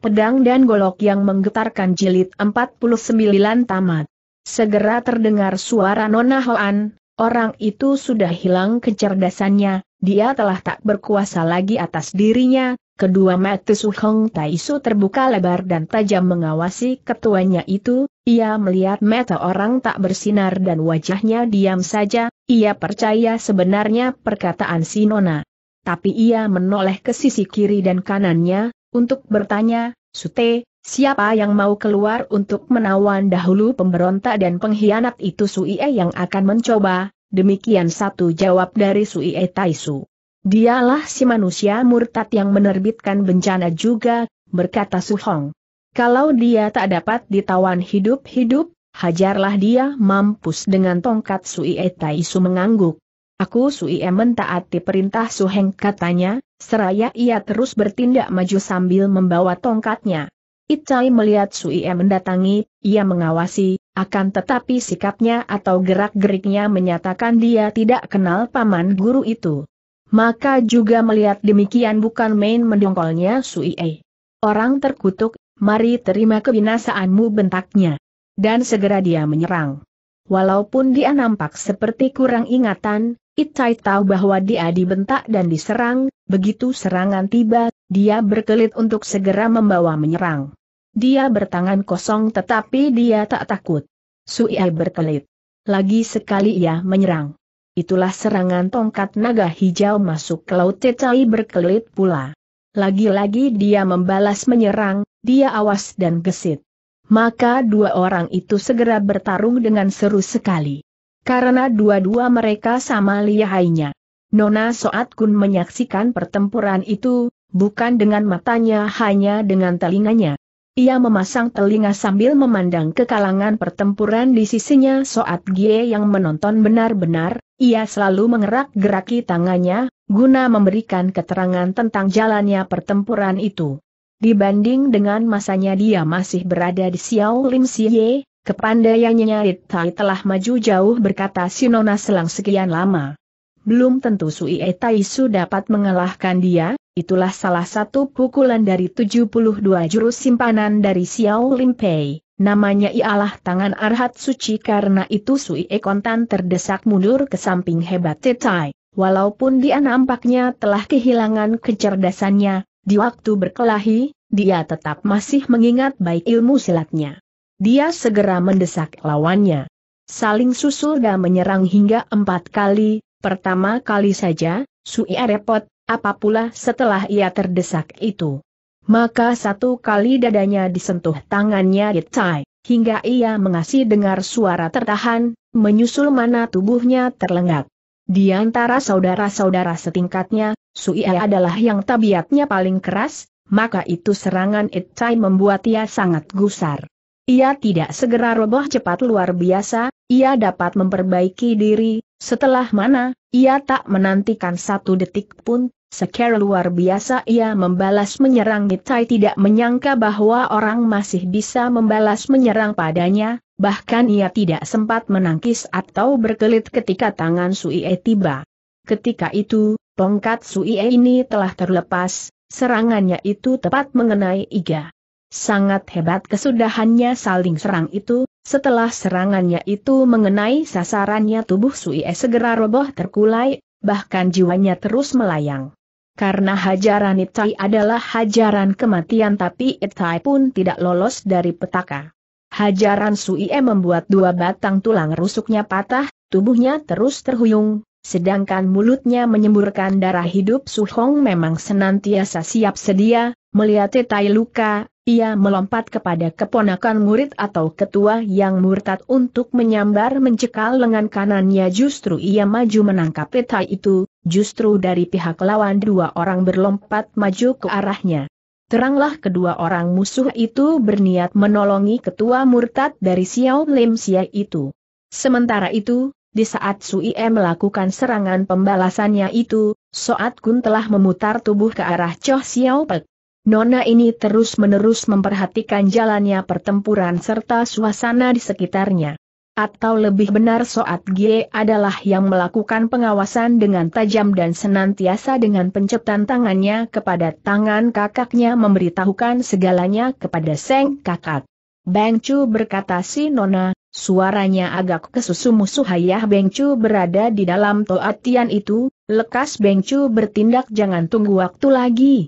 pedang dan golok yang menggetarkan jilid 49 tamat. Segera terdengar suara Nona Hoan, orang itu sudah hilang kecerdasannya, dia telah tak berkuasa lagi atas dirinya, kedua mata Su Hong Taisu terbuka lebar dan tajam mengawasi ketuanya itu, ia melihat mata orang tak bersinar dan wajahnya diam saja, ia percaya sebenarnya perkataan si Nona. Tapi ia menoleh ke sisi kiri dan kanannya, untuk bertanya, Sute, siapa yang mau keluar untuk menawan dahulu pemberontak dan pengkhianat itu Suie yang akan mencoba, demikian satu jawab dari Suie Taisu. Dialah si manusia murtad yang menerbitkan bencana juga, berkata Suhong. Kalau dia tak dapat ditawan hidup-hidup, hajarlah dia mampus dengan tongkat Suie Taisu mengangguk. Aku Suiem mentaati perintah Su Heng katanya, seraya ia terus bertindak maju sambil membawa tongkatnya. Itai melihat Em mendatangi, ia mengawasi, akan tetapi sikapnya atau gerak-geriknya menyatakan dia tidak kenal paman guru itu. Maka juga melihat demikian bukan main mendongkolnya Suie. Orang terkutuk, mari terima kebinasaanmu bentaknya. Dan segera dia menyerang. Walaupun dia nampak seperti kurang ingatan, Itai tahu bahwa dia dibentak dan diserang, begitu serangan tiba, dia berkelit untuk segera membawa menyerang. Dia bertangan kosong tetapi dia tak takut. Suiai berkelit. Lagi sekali ia menyerang. Itulah serangan tongkat naga hijau masuk ke laut Tetai berkelit pula. Lagi-lagi dia membalas menyerang, dia awas dan gesit. Maka dua orang itu segera bertarung dengan seru sekali. Karena dua-dua mereka sama lihainya. Nona Soat Kun menyaksikan pertempuran itu, bukan dengan matanya hanya dengan telinganya. Ia memasang telinga sambil memandang kekalangan pertempuran di sisinya Soat Gie yang menonton benar-benar, ia selalu mengerak-geraki tangannya, guna memberikan keterangan tentang jalannya pertempuran itu. Dibanding dengan masanya dia masih berada di Xiao Lim Siye, Kepandaiannya Nyarit Tai telah maju jauh berkata Sinona selang sekian lama. Belum tentu Sui Etaisu Su dapat mengalahkan dia, itulah salah satu pukulan dari 72 jurus simpanan dari Xiao Lim Namanya ialah tangan arhat suci karena itu Sui e kontan terdesak mundur ke samping hebat Tetai. Walaupun dia nampaknya telah kehilangan kecerdasannya, di waktu berkelahi, dia tetap masih mengingat baik ilmu silatnya. Dia segera mendesak lawannya. Saling susul dan menyerang hingga empat kali, pertama kali saja, Sui repot, apapula setelah ia terdesak itu. Maka satu kali dadanya disentuh tangannya Yitai, hingga ia mengasih dengar suara tertahan, menyusul mana tubuhnya terlengak. Di antara saudara-saudara setingkatnya, Sui adalah yang tabiatnya paling keras, maka itu serangan Itai membuat ia sangat gusar. Ia tidak segera roboh cepat luar biasa, ia dapat memperbaiki diri, setelah mana, ia tak menantikan satu detik pun, secara luar biasa ia membalas menyerang Nitai tidak menyangka bahwa orang masih bisa membalas menyerang padanya, bahkan ia tidak sempat menangkis atau berkelit ketika tangan Suie tiba. Ketika itu, tongkat Suie ini telah terlepas, serangannya itu tepat mengenai Iga. Sangat hebat kesudahannya saling serang itu, setelah serangannya itu mengenai sasarannya tubuh Suie segera roboh terkulai, bahkan jiwanya terus melayang. Karena hajaran Itai adalah hajaran kematian tapi Itai pun tidak lolos dari petaka. Hajaran Suie membuat dua batang tulang rusuknya patah, tubuhnya terus terhuyung, sedangkan mulutnya menyemburkan darah hidup Su memang senantiasa siap sedia, Melihat Tai luka, ia melompat kepada keponakan murid atau ketua yang murtad untuk menyambar mencekal lengan kanannya justru ia maju menangkap Tai itu, justru dari pihak lawan dua orang berlompat maju ke arahnya. Teranglah kedua orang musuh itu berniat menolongi ketua murtad dari Xiao Lim Xia itu. Sementara itu, di saat Sui e melakukan serangan pembalasannya itu, Soat Kun telah memutar tubuh ke arah Choh Xiao Pek. Nona ini terus-menerus memperhatikan jalannya pertempuran serta suasana di sekitarnya. Atau lebih benar Soat Gie adalah yang melakukan pengawasan dengan tajam dan senantiasa dengan pencetan tangannya kepada tangan kakaknya memberitahukan segalanya kepada Seng kakak. Beng Chu berkata si Nona, Suaranya agak kesusu musuh ayah Bengcu berada di dalam toatian itu, lekas Bengcu bertindak jangan tunggu waktu lagi.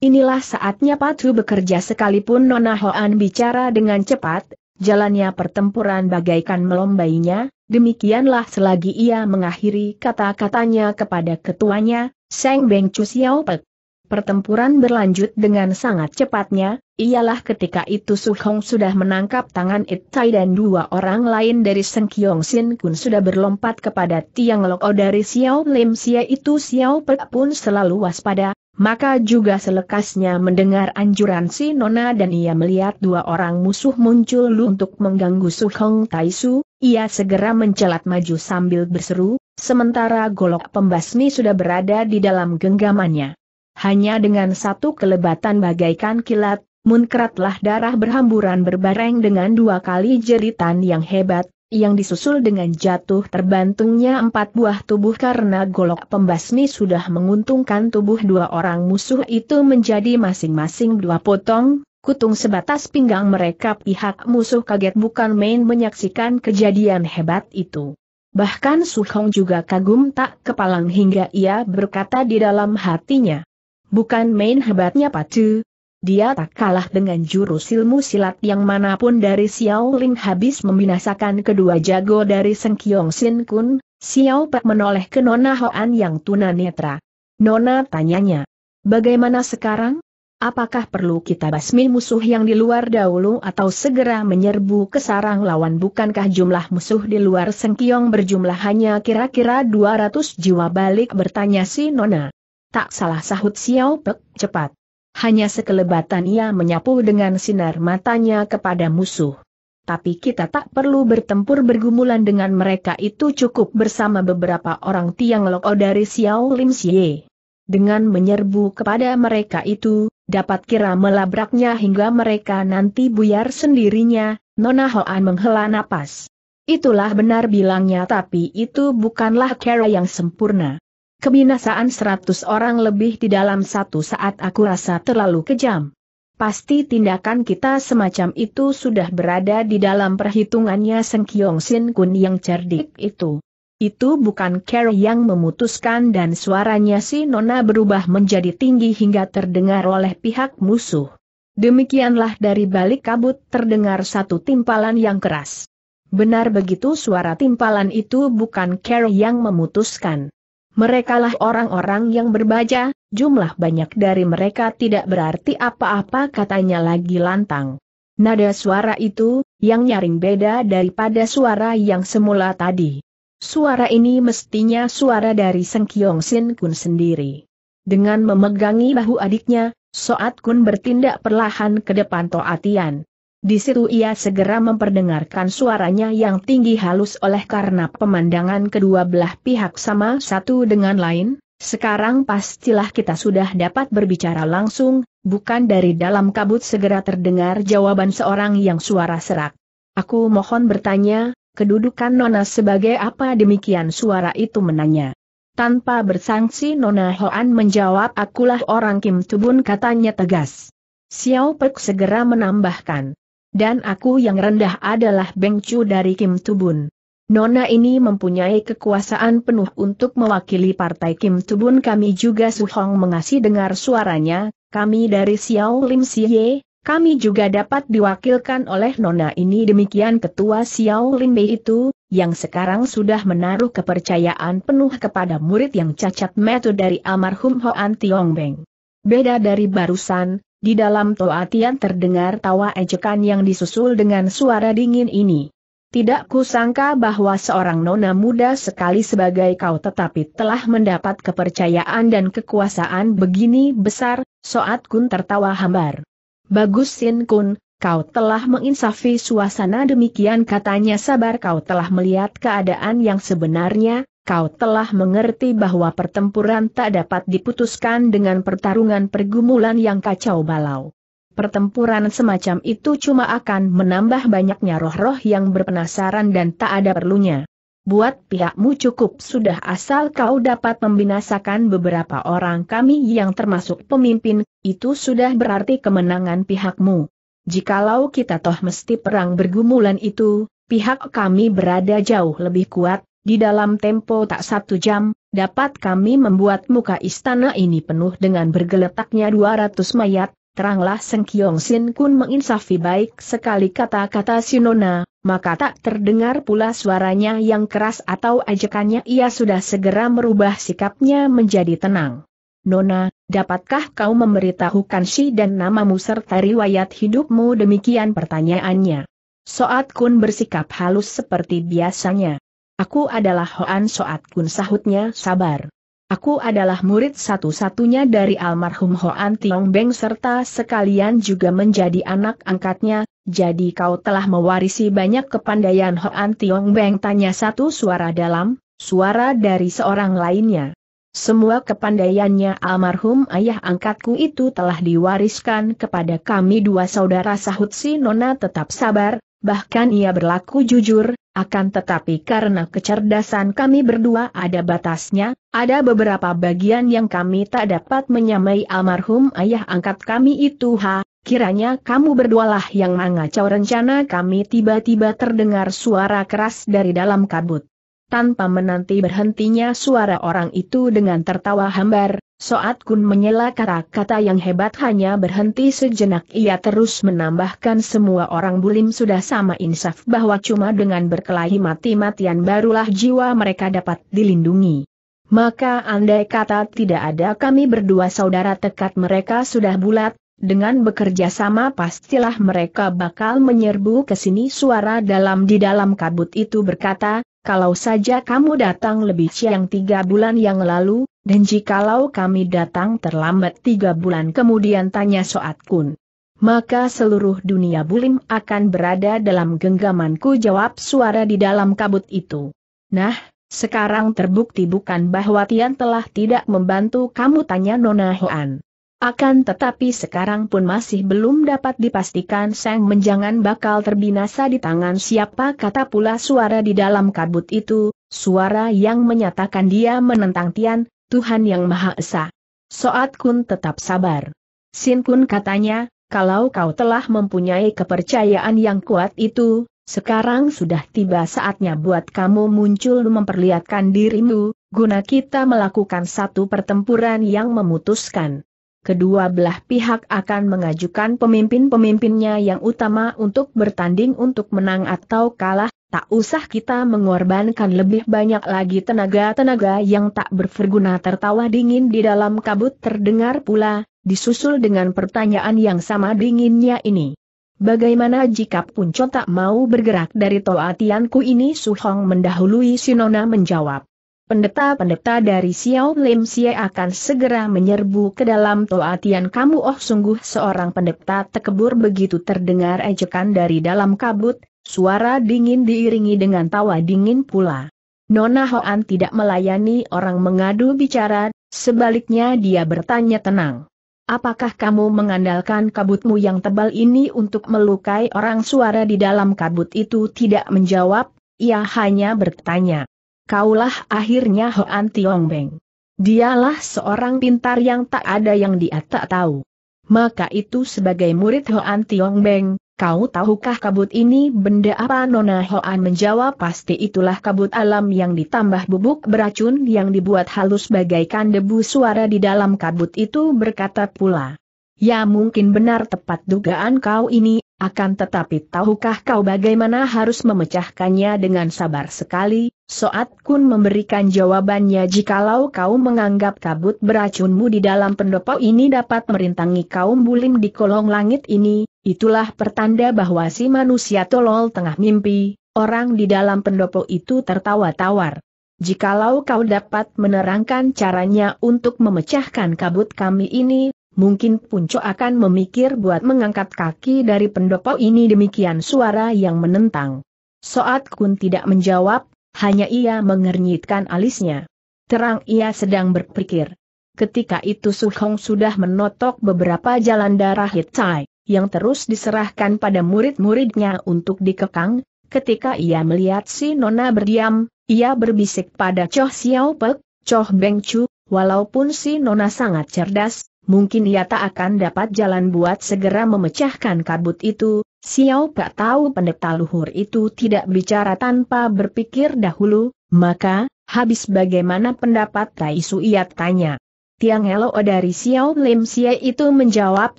Inilah saatnya Patu bekerja sekalipun Nona Hoan bicara dengan cepat, jalannya pertempuran bagaikan melombainya, demikianlah selagi ia mengakhiri kata-katanya kepada ketuanya, Seng Beng Chu Xiao Pek. Pertempuran berlanjut dengan sangat cepatnya, ialah ketika itu Su Hong sudah menangkap tangan It Tai dan dua orang lain dari Seng Kiong Sin Kun sudah berlompat kepada Tiang O dari Xiao Lim Sia itu Xiao Pek pun selalu waspada, maka juga selekasnya mendengar anjuran si Nona dan ia melihat dua orang musuh muncul untuk mengganggu Su Hong Tai Su, ia segera mencelat maju sambil berseru, sementara golok pembasmi sudah berada di dalam genggamannya. Hanya dengan satu kelebatan bagaikan kilat, munkratlah darah berhamburan berbareng dengan dua kali jeritan yang hebat, yang disusul dengan jatuh terbantungnya empat buah tubuh karena golok pembasmi sudah menguntungkan tubuh dua orang musuh itu menjadi masing-masing dua potong, kutung sebatas pinggang mereka pihak musuh kaget bukan main menyaksikan kejadian hebat itu. Bahkan Su Hong juga kagum tak kepalang hingga ia berkata di dalam hatinya. Bukan main hebatnya Pacu, dia tak kalah dengan jurus ilmu silat yang manapun dari Xiao Ling habis membinasakan kedua jago dari Seng Kiong Sin Kun, Xiao Pak menoleh ke Nona Hoan yang tunanetra. Nona tanyanya, bagaimana sekarang? Apakah perlu kita basmi musuh yang di luar dahulu atau segera menyerbu ke sarang lawan bukankah jumlah musuh di luar Kiong berjumlah hanya kira-kira 200 jiwa balik bertanya si Nona. Tak salah sahut Xiao Pek, cepat hanya sekelebatan ia menyapu dengan sinar matanya kepada musuh. Tapi kita tak perlu bertempur bergumulan dengan mereka itu cukup bersama beberapa orang tiang loko dari Xiao Lim Xie. Dengan menyerbu kepada mereka itu, dapat kira melabraknya hingga mereka nanti buyar sendirinya, Nona Hoan menghela napas. Itulah benar bilangnya tapi itu bukanlah cara yang sempurna. Kebinasaan seratus orang lebih di dalam satu saat aku rasa terlalu kejam. Pasti tindakan kita semacam itu sudah berada di dalam perhitungannya Seng Kiong Sin Kun yang cerdik itu. Itu bukan Carrie yang memutuskan dan suaranya si Nona berubah menjadi tinggi hingga terdengar oleh pihak musuh. Demikianlah dari balik kabut terdengar satu timpalan yang keras. Benar begitu suara timpalan itu bukan Carrie yang memutuskan. Merekalah orang-orang yang berbaja, jumlah banyak dari mereka tidak berarti apa-apa katanya lagi lantang. Nada suara itu, yang nyaring beda daripada suara yang semula tadi. Suara ini mestinya suara dari Kiong Sin Kun sendiri. Dengan memegangi bahu adiknya, Soat Kun bertindak perlahan ke depan Toatian. Di situ ia segera memperdengarkan suaranya yang tinggi halus oleh karena pemandangan kedua belah pihak sama satu dengan lain, sekarang pastilah kita sudah dapat berbicara langsung, bukan dari dalam kabut segera terdengar jawaban seorang yang suara serak. Aku mohon bertanya, kedudukan Nona sebagai apa demikian suara itu menanya. Tanpa bersangsi Nona Hoan menjawab akulah orang Kim Tubun katanya tegas. Xiao Pek segera menambahkan. Dan aku yang rendah adalah Beng Chu dari Kim Tubun. Nona ini mempunyai kekuasaan penuh untuk mewakili partai Kim Tubun kami juga Suhong mengasih dengar suaranya, kami dari Xiao Lim Siye, kami juga dapat diwakilkan oleh Nona ini demikian ketua Xiao Lim Bei itu, yang sekarang sudah menaruh kepercayaan penuh kepada murid yang cacat metode dari almarhum Hoan Tiong Beng. Beda dari barusan, di dalam Tian terdengar tawa ejekan yang disusul dengan suara dingin ini. Tidak kusangka bahwa seorang nona muda sekali sebagai kau tetapi telah mendapat kepercayaan dan kekuasaan begini besar, Soat Kun tertawa hambar. Bagus Sin Kun, kau telah menginsafi suasana demikian katanya sabar kau telah melihat keadaan yang sebenarnya, kau telah mengerti bahwa pertempuran tak dapat diputuskan dengan pertarungan pergumulan yang kacau balau. Pertempuran semacam itu cuma akan menambah banyaknya roh-roh yang berpenasaran dan tak ada perlunya. Buat pihakmu cukup sudah asal kau dapat membinasakan beberapa orang kami yang termasuk pemimpin, itu sudah berarti kemenangan pihakmu. Jikalau kita toh mesti perang bergumulan itu, pihak kami berada jauh lebih kuat, di dalam tempo tak satu jam, dapat kami membuat muka istana ini penuh dengan bergeletaknya 200 mayat, teranglah Seng Kiong Sin Kun menginsafi baik sekali kata-kata Sinona, maka tak terdengar pula suaranya yang keras atau ajakannya ia sudah segera merubah sikapnya menjadi tenang. Nona, dapatkah kau memberitahukan si dan namamu serta riwayat hidupmu demikian pertanyaannya. Soat Kun bersikap halus seperti biasanya. Aku adalah Hoan Soat Kun sahutnya sabar. Aku adalah murid satu-satunya dari almarhum Hoan Tiong Beng serta sekalian juga menjadi anak angkatnya, jadi kau telah mewarisi banyak kepandaian Hoan Tiong Beng tanya satu suara dalam, suara dari seorang lainnya. Semua kepandaiannya almarhum ayah angkatku itu telah diwariskan kepada kami dua saudara sahut si Nona tetap sabar, bahkan ia berlaku jujur, akan tetapi karena kecerdasan kami berdua ada batasnya, ada beberapa bagian yang kami tak dapat menyamai almarhum ayah angkat kami itu ha, kiranya kamu berdualah yang mengacau rencana kami tiba-tiba terdengar suara keras dari dalam kabut. Tanpa menanti berhentinya suara orang itu dengan tertawa hambar, Soat Kun menyela kata-kata yang hebat hanya berhenti sejenak ia terus menambahkan semua orang bulim sudah sama insaf bahwa cuma dengan berkelahi mati-matian barulah jiwa mereka dapat dilindungi. Maka andai kata tidak ada kami berdua saudara tekad mereka sudah bulat, dengan bekerja sama pastilah mereka bakal menyerbu ke sini suara dalam di dalam kabut itu berkata, kalau saja kamu datang lebih siang tiga bulan yang lalu, dan jikalau kami datang terlambat tiga bulan kemudian tanya Soat Kun. Maka seluruh dunia bulim akan berada dalam genggamanku jawab suara di dalam kabut itu. Nah, sekarang terbukti bukan bahwa Tian telah tidak membantu kamu tanya Nona Hoan. Akan tetapi sekarang pun masih belum dapat dipastikan Sang Menjangan bakal terbinasa di tangan siapa kata pula suara di dalam kabut itu, suara yang menyatakan dia menentang Tian, Tuhan Yang Maha Esa. Soat Kun tetap sabar. Sin Kun katanya, kalau kau telah mempunyai kepercayaan yang kuat itu, sekarang sudah tiba saatnya buat kamu muncul memperlihatkan dirimu, guna kita melakukan satu pertempuran yang memutuskan. Kedua belah pihak akan mengajukan pemimpin-pemimpinnya yang utama untuk bertanding untuk menang atau kalah, tak usah kita mengorbankan lebih banyak lagi tenaga-tenaga yang tak berguna tertawa dingin di dalam kabut terdengar pula, disusul dengan pertanyaan yang sama dinginnya ini. Bagaimana jika Punco tak mau bergerak dari toatianku ini Suhong mendahului Sinona menjawab. Pendeta-pendeta dari Xiao Lim Xie akan segera menyerbu ke dalam toatian kamu oh sungguh seorang pendeta tekebur begitu terdengar ejekan dari dalam kabut, Suara dingin diiringi dengan tawa dingin pula. Nona Hoan tidak melayani orang mengadu bicara, sebaliknya dia bertanya tenang. Apakah kamu mengandalkan kabutmu yang tebal ini untuk melukai orang suara di dalam kabut itu tidak menjawab, ia hanya bertanya. Kaulah akhirnya Hoan Tiong Beng. Dialah seorang pintar yang tak ada yang dia tak tahu. Maka itu sebagai murid Hoan Tiong Beng, Kau tahukah kabut ini benda apa Nona Hoan menjawab pasti itulah kabut alam yang ditambah bubuk beracun yang dibuat halus bagaikan debu suara di dalam kabut itu berkata pula. Ya mungkin benar tepat dugaan kau ini akan tetapi tahukah kau bagaimana harus memecahkannya dengan sabar sekali, Soat Kun memberikan jawabannya jikalau kau menganggap kabut beracunmu di dalam pendopo ini dapat merintangi kaum bulim di kolong langit ini, itulah pertanda bahwa si manusia tolol tengah mimpi, orang di dalam pendopo itu tertawa tawar. Jikalau kau dapat menerangkan caranya untuk memecahkan kabut kami ini, mungkin Punco akan memikir buat mengangkat kaki dari pendopo ini demikian suara yang menentang. Soat Kun tidak menjawab, hanya ia mengernyitkan alisnya. Terang ia sedang berpikir. Ketika itu Su sudah menotok beberapa jalan darah Hitai, yang terus diserahkan pada murid-muridnya untuk dikekang, ketika ia melihat si Nona berdiam, ia berbisik pada Choh Xiao Pek, Choh Beng Chu, walaupun si Nona sangat cerdas, mungkin ia tak akan dapat jalan buat segera memecahkan kabut itu, Xiao Pak tahu pendeta luhur itu tidak bicara tanpa berpikir dahulu, maka, habis bagaimana pendapat Tai Su ia tanya. Tiang Elo dari Xiao Lim sia itu menjawab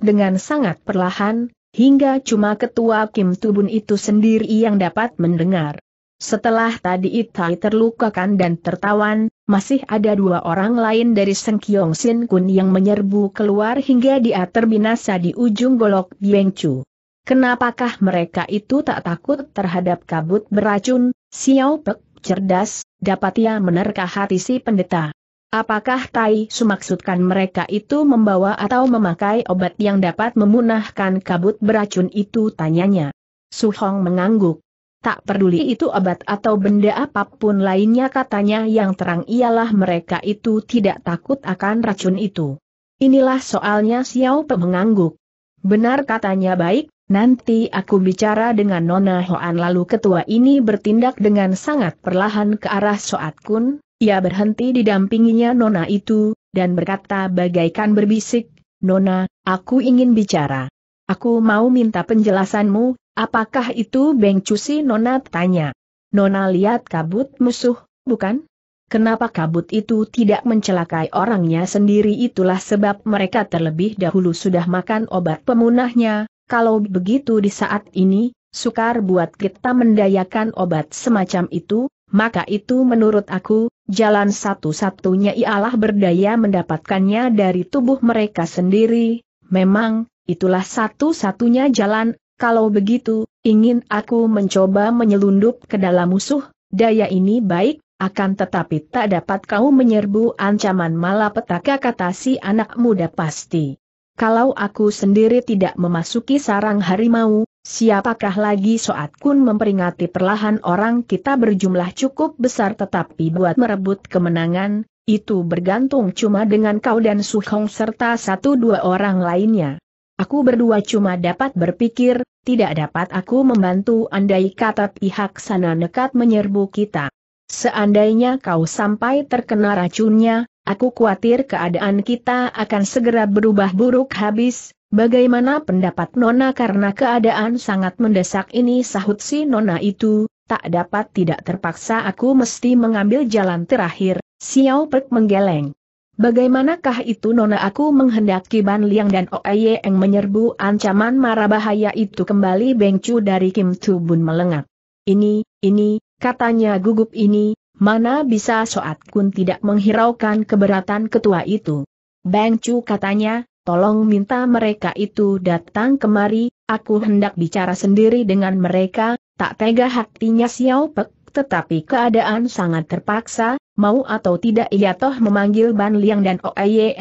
dengan sangat perlahan, hingga cuma ketua Kim Tubun itu sendiri yang dapat mendengar. Setelah tadi Itai terlukakan dan tertawan, masih ada dua orang lain dari Kiong Sin Kun yang menyerbu keluar hingga dia terbinasa di ujung golok Chu. Kenapakah mereka itu tak takut terhadap kabut beracun, Xiao Pek cerdas, dapat ia menerka hati si pendeta. Apakah Tai Su maksudkan mereka itu membawa atau memakai obat yang dapat memunahkan kabut beracun itu tanyanya. Su Hong mengangguk. Tak peduli itu obat atau benda apapun lainnya katanya yang terang ialah mereka itu tidak takut akan racun itu. Inilah soalnya Xiao Pe mengangguk. Benar katanya baik, nanti aku bicara dengan Nona Hoan lalu ketua ini bertindak dengan sangat perlahan ke arah Soat Kun, ia berhenti didampinginya Nona itu, dan berkata bagaikan berbisik, Nona, aku ingin bicara. Aku mau minta penjelasanmu, Apakah itu Beng Cusi Nona tanya. Nona lihat kabut musuh, bukan? Kenapa kabut itu tidak mencelakai orangnya sendiri itulah sebab mereka terlebih dahulu sudah makan obat pemunahnya, kalau begitu di saat ini, sukar buat kita mendayakan obat semacam itu, maka itu menurut aku, jalan satu-satunya ialah berdaya mendapatkannya dari tubuh mereka sendiri, memang, itulah satu-satunya jalan, kalau begitu, ingin aku mencoba menyelundup ke dalam musuh, daya ini baik, akan tetapi tak dapat kau menyerbu ancaman malapetaka kata si anak muda pasti. Kalau aku sendiri tidak memasuki sarang harimau, siapakah lagi Soat Kun memperingati perlahan orang kita berjumlah cukup besar tetapi buat merebut kemenangan, itu bergantung cuma dengan kau dan Su Hong serta satu dua orang lainnya. Aku berdua cuma dapat berpikir, tidak dapat aku membantu andai kata pihak sana nekat menyerbu kita. Seandainya kau sampai terkena racunnya, aku khawatir keadaan kita akan segera berubah buruk habis, bagaimana pendapat Nona karena keadaan sangat mendesak ini sahut si Nona itu, tak dapat tidak terpaksa aku mesti mengambil jalan terakhir, Xiao Pek menggeleng. Bagaimanakah itu Nona aku menghendaki Ban Liang dan Oeye yang menyerbu ancaman mara bahaya itu kembali Bengcu dari Kim Tubun melengak. Ini, ini, katanya gugup ini, mana bisa Soat Kun tidak menghiraukan keberatan ketua itu. Bengcu katanya, tolong minta mereka itu datang kemari, aku hendak bicara sendiri dengan mereka, tak tega hatinya Xiao Pek, tetapi keadaan sangat terpaksa, mau atau tidak ia toh memanggil Ban Liang dan Oe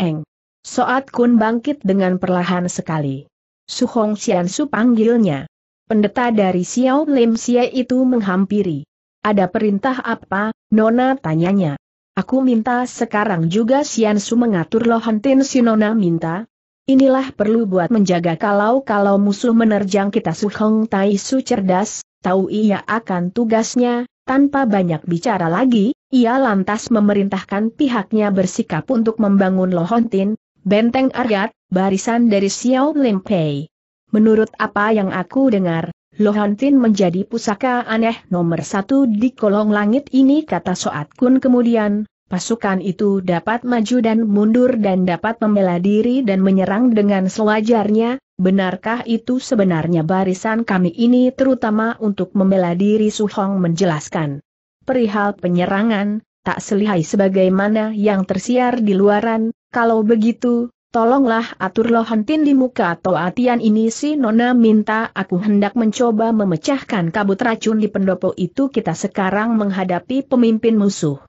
Soat Kun bangkit dengan perlahan sekali. Su Hong Xian Su panggilnya. Pendeta dari Xiao Lim Xie itu menghampiri. Ada perintah apa, Nona tanyanya. Aku minta sekarang juga Xian Su mengatur tin. si Nona minta, Inilah perlu buat menjaga kalau-kalau musuh menerjang kita Su Hong Tai Su cerdas, tahu ia akan tugasnya, tanpa banyak bicara lagi, ia lantas memerintahkan pihaknya bersikap untuk membangun Lohontin, Benteng Argat, barisan dari Xiao Limpei. Menurut apa yang aku dengar, Lohontin menjadi pusaka aneh nomor satu di kolong langit ini kata Soat Kun kemudian, pasukan itu dapat maju dan mundur dan dapat membela diri dan menyerang dengan sewajarnya, benarkah itu sebenarnya barisan kami ini terutama untuk membela diri Suhong menjelaskan. Perihal penyerangan, tak selihai sebagaimana yang tersiar di luaran, kalau begitu, tolonglah atur lohentin di muka atau atian ini si Nona minta aku hendak mencoba memecahkan kabut racun di pendopo itu kita sekarang menghadapi pemimpin musuh.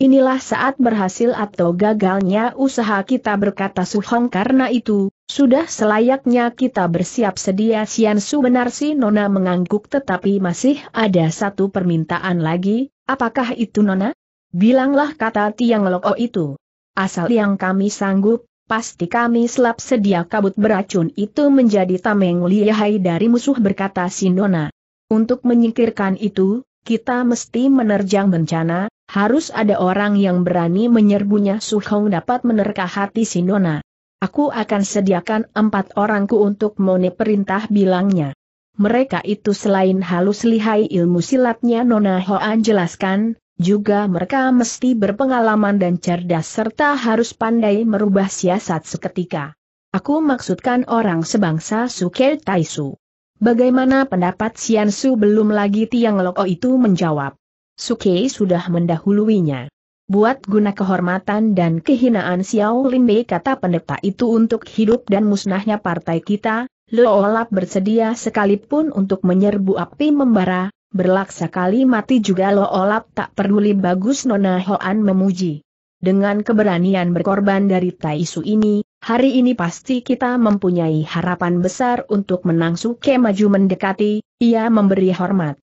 Inilah saat berhasil atau gagalnya usaha kita berkata Su Hong karena itu, sudah selayaknya kita bersiap sedia Sian Su benar si Nona mengangguk tetapi masih ada satu permintaan lagi, apakah itu Nona? Bilanglah kata Tiang Loko oh itu. Asal yang kami sanggup, pasti kami selap sedia kabut beracun itu menjadi tameng lihai dari musuh berkata si Nona Untuk menyingkirkan itu, kita mesti menerjang bencana, harus ada orang yang berani menyerbunya Su Hong dapat menerka hati si Nona. Aku akan sediakan empat orangku untuk Mone perintah bilangnya. Mereka itu selain halus lihai ilmu silatnya Nona Hoan jelaskan, juga mereka mesti berpengalaman dan cerdas serta harus pandai merubah siasat seketika. Aku maksudkan orang sebangsa Suke Taisu. Bagaimana pendapat Sian Su belum lagi Tiang Loko itu menjawab. Suke sudah mendahuluinya. Buat guna kehormatan dan kehinaan Xiao Limbe kata pendeta itu untuk hidup dan musnahnya partai kita, Olap bersedia sekalipun untuk menyerbu api membara, berlaksa kali mati juga Olap tak peduli bagus Nona Hoan memuji. Dengan keberanian berkorban dari Taisu ini, hari ini pasti kita mempunyai harapan besar untuk menang Suke maju mendekati, ia memberi hormat.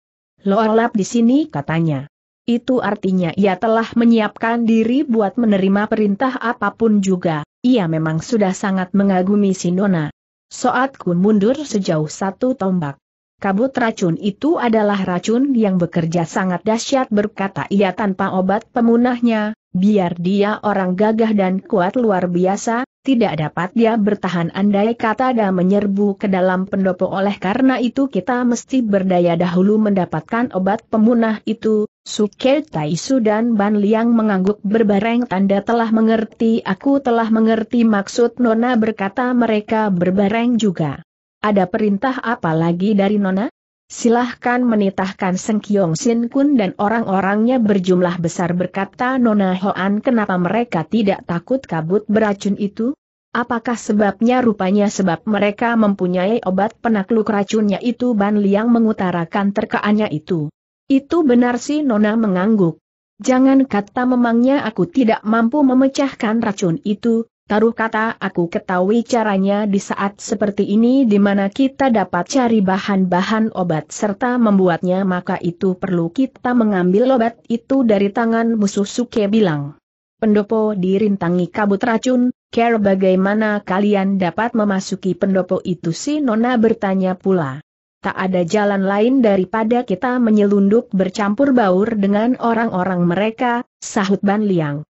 Loolap di sini katanya. Itu artinya ia telah menyiapkan diri buat menerima perintah apapun juga, ia memang sudah sangat mengagumi Sinona. Soat Kun mundur sejauh satu tombak. Kabut racun itu adalah racun yang bekerja sangat dahsyat berkata ia tanpa obat pemunahnya, biar dia orang gagah dan kuat luar biasa, tidak dapat dia bertahan andai kata dia menyerbu ke dalam pendopo oleh karena itu kita mesti berdaya dahulu mendapatkan obat pemunah itu, Suke Taisu dan Ban Liang mengangguk berbareng tanda telah mengerti aku telah mengerti maksud Nona berkata mereka berbareng juga. Ada perintah apa lagi dari Nona? Silahkan menitahkan Seng Kiong Sin Kun dan orang-orangnya berjumlah besar berkata Nona Hoan kenapa mereka tidak takut kabut beracun itu? Apakah sebabnya rupanya sebab mereka mempunyai obat penakluk racunnya itu Ban Liang mengutarakan terkaannya itu. Itu benar sih Nona mengangguk. Jangan kata memangnya aku tidak mampu memecahkan racun itu, Taruh kata aku ketahui caranya di saat seperti ini di mana kita dapat cari bahan-bahan obat serta membuatnya maka itu perlu kita mengambil obat itu dari tangan musuh Suke bilang. Pendopo dirintangi kabut racun, care bagaimana kalian dapat memasuki pendopo itu si Nona bertanya pula. Tak ada jalan lain daripada kita menyelundup bercampur baur dengan orang-orang mereka, sahut Ban Liang.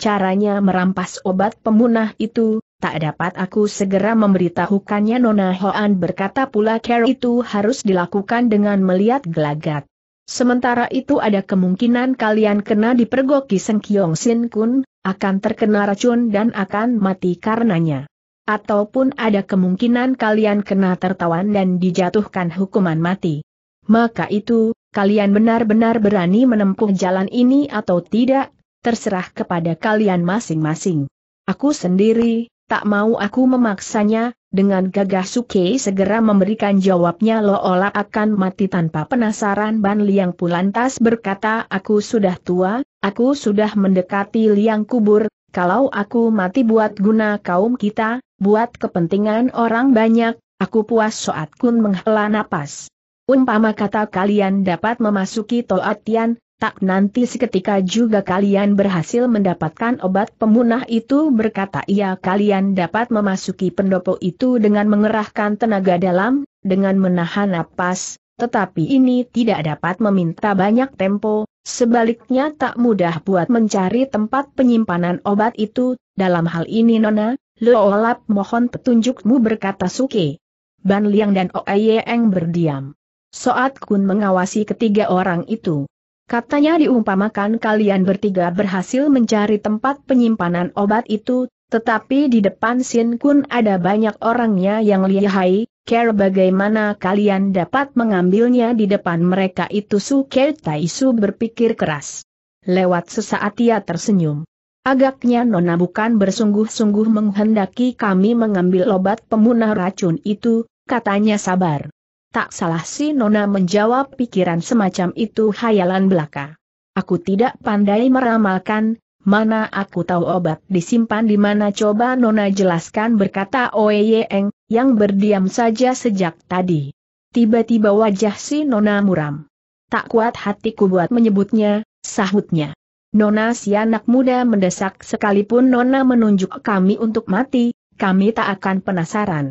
Caranya merampas obat pemunah itu, tak dapat aku segera memberitahukannya Nona Hoan berkata pula care itu harus dilakukan dengan melihat gelagat. Sementara itu ada kemungkinan kalian kena dipergoki Kiong Sin Kun, akan terkena racun dan akan mati karenanya. Ataupun ada kemungkinan kalian kena tertawan dan dijatuhkan hukuman mati. Maka itu, kalian benar-benar berani menempuh jalan ini atau tidak, terserah kepada kalian masing-masing. Aku sendiri, tak mau aku memaksanya, dengan gagah Suke segera memberikan jawabnya Loola akan mati tanpa penasaran Ban Liang Pulantas berkata aku sudah tua, aku sudah mendekati liang kubur, kalau aku mati buat guna kaum kita, buat kepentingan orang banyak, aku puas Soat Kun menghela napas. Umpama kata kalian dapat memasuki Toa Tian, tak nanti seketika juga kalian berhasil mendapatkan obat pemunah itu berkata ia kalian dapat memasuki pendopo itu dengan mengerahkan tenaga dalam, dengan menahan napas, tetapi ini tidak dapat meminta banyak tempo, sebaliknya tak mudah buat mencari tempat penyimpanan obat itu, dalam hal ini Nona, Loolap mohon petunjukmu berkata Suke. Ban Liang dan Oeyeng berdiam. Soat Kun mengawasi ketiga orang itu. Katanya diumpamakan kalian bertiga berhasil mencari tempat penyimpanan obat itu, tetapi di depan Sin Kun ada banyak orangnya yang lihai, care bagaimana kalian dapat mengambilnya di depan mereka itu Su Tai Su berpikir keras. Lewat sesaat ia tersenyum. Agaknya Nona bukan bersungguh-sungguh menghendaki kami mengambil obat pemunah racun itu, katanya sabar. Tak salah si Nona menjawab pikiran semacam itu hayalan belaka. Aku tidak pandai meramalkan, mana aku tahu obat disimpan di mana coba Nona jelaskan berkata Oeyeng, yang berdiam saja sejak tadi. Tiba-tiba wajah si Nona muram. Tak kuat hatiku buat menyebutnya, sahutnya. Nona si anak muda mendesak sekalipun Nona menunjuk kami untuk mati, kami tak akan penasaran.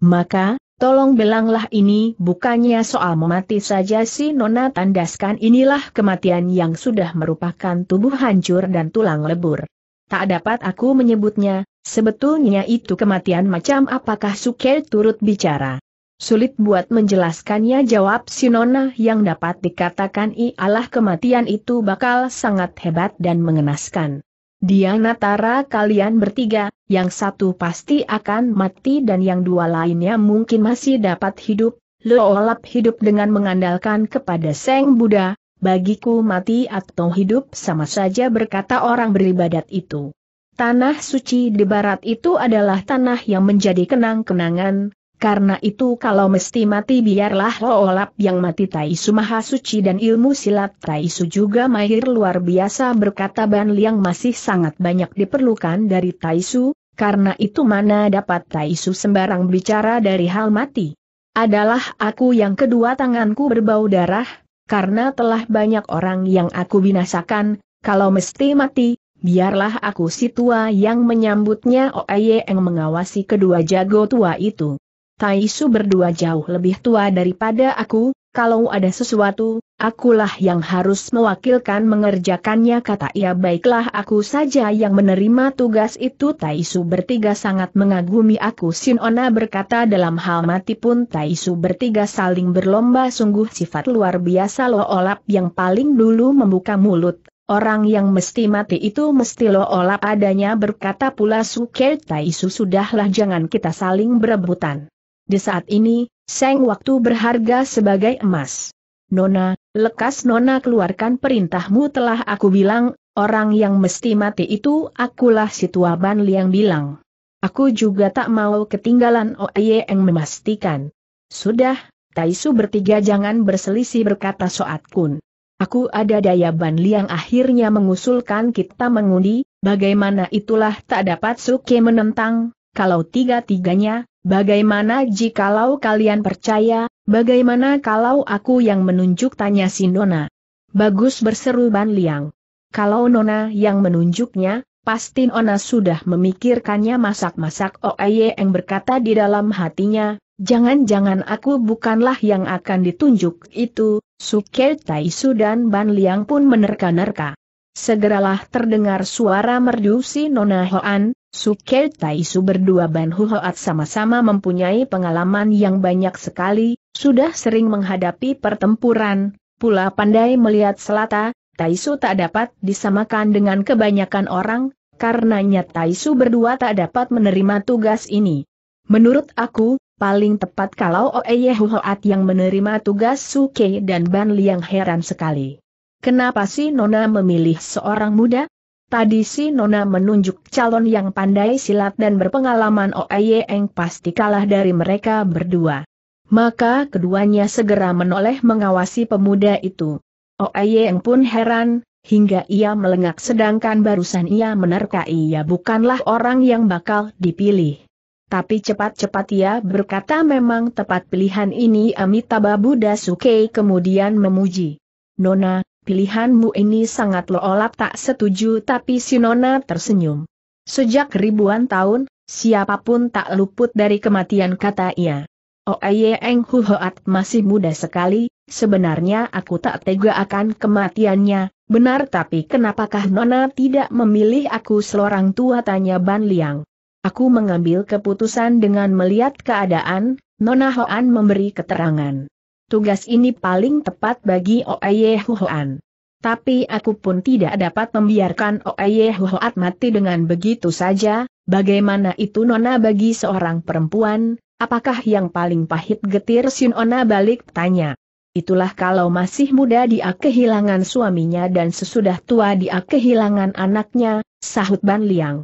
Maka, Tolong bilanglah ini bukannya soal memati saja si Nona tandaskan inilah kematian yang sudah merupakan tubuh hancur dan tulang lebur. Tak dapat aku menyebutnya, sebetulnya itu kematian macam apakah Suke turut bicara. Sulit buat menjelaskannya jawab si Nona yang dapat dikatakan ialah kematian itu bakal sangat hebat dan mengenaskan. Dia Natara kalian bertiga, yang satu pasti akan mati dan yang dua lainnya mungkin masih dapat hidup, Leolap hidup dengan mengandalkan kepada Seng Buddha, bagiku mati atau hidup sama saja berkata orang beribadat itu. Tanah suci di barat itu adalah tanah yang menjadi kenang-kenangan, karena itu kalau mesti mati biarlah Loolap yang mati Tai Su Maha Suci dan ilmu silat Tai Su juga mahir luar biasa berkata Ban Liang masih sangat banyak diperlukan dari Tai Su, karena itu mana dapat Tai Su sembarang bicara dari hal mati. Adalah aku yang kedua tanganku berbau darah, karena telah banyak orang yang aku binasakan, kalau mesti mati, biarlah aku si tua yang menyambutnya Oye yang mengawasi kedua jago tua itu. Tai Su berdua jauh lebih tua daripada aku, kalau ada sesuatu, akulah yang harus mewakilkan mengerjakannya kata ia baiklah aku saja yang menerima tugas itu Tai Su bertiga sangat mengagumi aku Ona berkata dalam hal mati pun Tai Su bertiga saling berlomba sungguh sifat luar biasa Lo Olap yang paling dulu membuka mulut Orang yang mesti mati itu mesti lo olah adanya berkata pula Tai Su sudahlah jangan kita saling berebutan. Di saat ini, seng waktu berharga sebagai emas. Nona, lekas Nona keluarkan perintahmu telah aku bilang, orang yang mesti mati itu akulah si tua Ban Liang bilang. Aku juga tak mau ketinggalan Oye yang memastikan. Sudah, Taisu bertiga jangan berselisih berkata Soat Kun. Aku ada daya Ban Liang akhirnya mengusulkan kita mengundi, bagaimana itulah tak dapat Suke menentang, kalau tiga-tiganya, Bagaimana jikalau kalian percaya, bagaimana kalau aku yang menunjuk tanya si Nona? Bagus berseru Ban Liang. Kalau Nona yang menunjuknya, pasti Nona sudah memikirkannya masak-masak Oeye oh, yang berkata di dalam hatinya, jangan-jangan aku bukanlah yang akan ditunjuk itu, Suke Taisu dan Ban Liang pun menerka-nerka. Segeralah terdengar suara merdu si Nona Hoan, Tai Taisu berdua Ban Huhoat sama-sama mempunyai pengalaman yang banyak sekali, sudah sering menghadapi pertempuran, pula pandai melihat selata, Taisu tak dapat disamakan dengan kebanyakan orang, karenanya Taisu berdua tak dapat menerima tugas ini. Menurut aku, paling tepat kalau Oeye Huhoat yang menerima tugas Suke dan Ban Liang heran sekali. Kenapa sih Nona memilih seorang muda? Tadi si Nona menunjuk calon yang pandai silat dan berpengalaman Oeyeng pasti kalah dari mereka berdua. Maka keduanya segera menoleh mengawasi pemuda itu. Oeyeng pun heran, hingga ia melengak sedangkan barusan ia menerka ia bukanlah orang yang bakal dipilih. Tapi cepat-cepat ia berkata memang tepat pilihan ini Amitabha Buddha Sukei kemudian memuji. Nona, pilihanmu ini sangat loolap tak setuju tapi si Nona tersenyum. Sejak ribuan tahun, siapapun tak luput dari kematian kata ia. Oye oh, Eng Hoat masih muda sekali, sebenarnya aku tak tega akan kematiannya, benar tapi kenapakah Nona tidak memilih aku seorang tua tanya Ban Liang. Aku mengambil keputusan dengan melihat keadaan, Nona Hoan memberi keterangan tugas ini paling tepat bagi Oeye Huhoan. Tapi aku pun tidak dapat membiarkan Oeye Huhoat mati dengan begitu saja, bagaimana itu nona bagi seorang perempuan, apakah yang paling pahit getir Sinona balik tanya. Itulah kalau masih muda dia kehilangan suaminya dan sesudah tua dia kehilangan anaknya, sahut Ban Liang.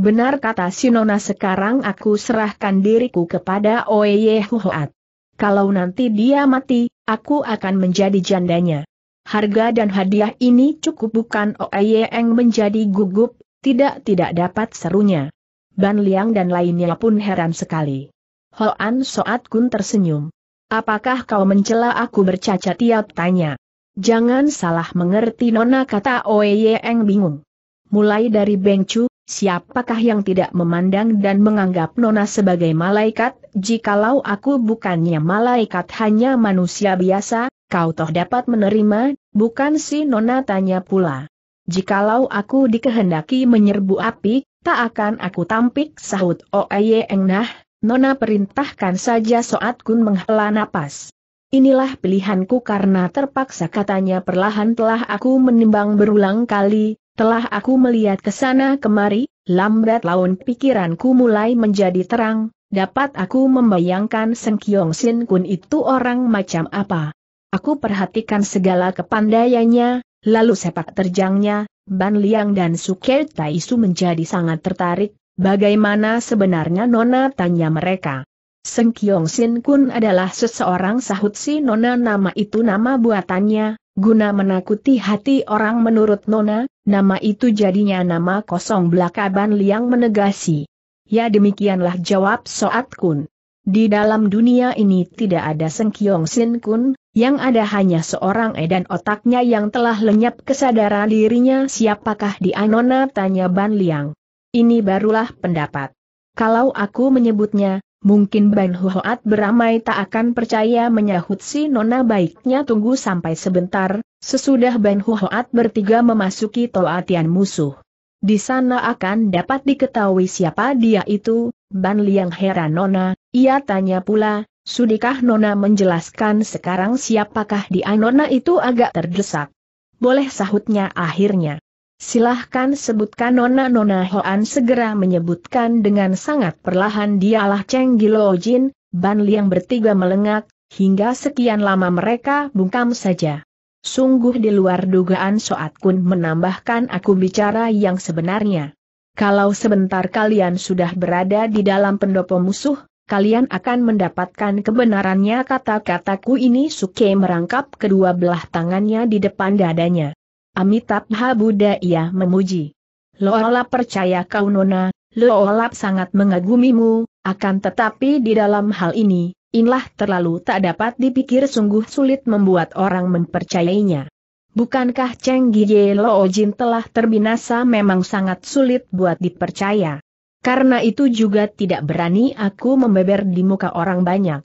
Benar kata Sinona sekarang aku serahkan diriku kepada Oeye Huhoat. Kalau nanti dia mati, aku akan menjadi jandanya. Harga dan hadiah ini cukup bukan Oeyeng menjadi gugup, tidak-tidak dapat serunya. Ban Liang dan lainnya pun heran sekali. Hoan Soat Kun tersenyum. Apakah kau mencela aku bercacat tiap tanya? Jangan salah mengerti nona kata Oeyeng bingung. Mulai dari Bengcu, Siapakah yang tidak memandang dan menganggap Nona sebagai malaikat, jikalau aku bukannya malaikat hanya manusia biasa, kau toh dapat menerima, bukan si Nona tanya pula. Jikalau aku dikehendaki menyerbu api, tak akan aku tampik sahut Oeye Engnah, Nona perintahkan saja Soat Kun menghela napas. Inilah pilihanku karena terpaksa katanya perlahan telah aku menimbang berulang kali, setelah aku melihat ke sana kemari, lambat laun pikiranku mulai menjadi terang, dapat aku membayangkan Seng Kiong Sin Kun itu orang macam apa. Aku perhatikan segala kepandaiannya, lalu sepak terjangnya, Ban Liang dan Suke Taisu menjadi sangat tertarik, bagaimana sebenarnya Nona tanya mereka. Seng Kiong Sin Kun adalah seseorang sahut si Nona nama itu nama buatannya, Guna menakuti hati orang menurut Nona, nama itu jadinya nama kosong belakaban liang menegasi. Ya demikianlah jawab Soat Kun. Di dalam dunia ini tidak ada Kiong Sin Kun, yang ada hanya seorang edan otaknya yang telah lenyap kesadaran dirinya siapakah di Anona tanya Ban Liang. Ini barulah pendapat. Kalau aku menyebutnya, Mungkin Ban Huat beramai tak akan percaya menyahut si Nona baiknya tunggu sampai sebentar, sesudah Ban Huat bertiga memasuki toatian musuh. Di sana akan dapat diketahui siapa dia itu, Ban Liang heran Nona, ia tanya pula, sudikah Nona menjelaskan sekarang siapakah dia Nona itu agak terdesak. Boleh sahutnya akhirnya. Silahkan sebutkan Nona Nona Hoan segera menyebutkan dengan sangat perlahan dialah Cheng Gilo Jin, Ban Liang bertiga melengak, hingga sekian lama mereka bungkam saja. Sungguh di luar dugaan Soat Kun menambahkan aku bicara yang sebenarnya. Kalau sebentar kalian sudah berada di dalam pendopo musuh, kalian akan mendapatkan kebenarannya kata-kataku ini Suke merangkap kedua belah tangannya di depan dadanya. Amitabha Buddha ia memuji. Loolap percaya kau nona, Loolap sangat mengagumimu, akan tetapi di dalam hal ini, inlah terlalu tak dapat dipikir sungguh sulit membuat orang mempercayainya. Bukankah Cheng Lo Loojin telah terbinasa memang sangat sulit buat dipercaya. Karena itu juga tidak berani aku membeber di muka orang banyak.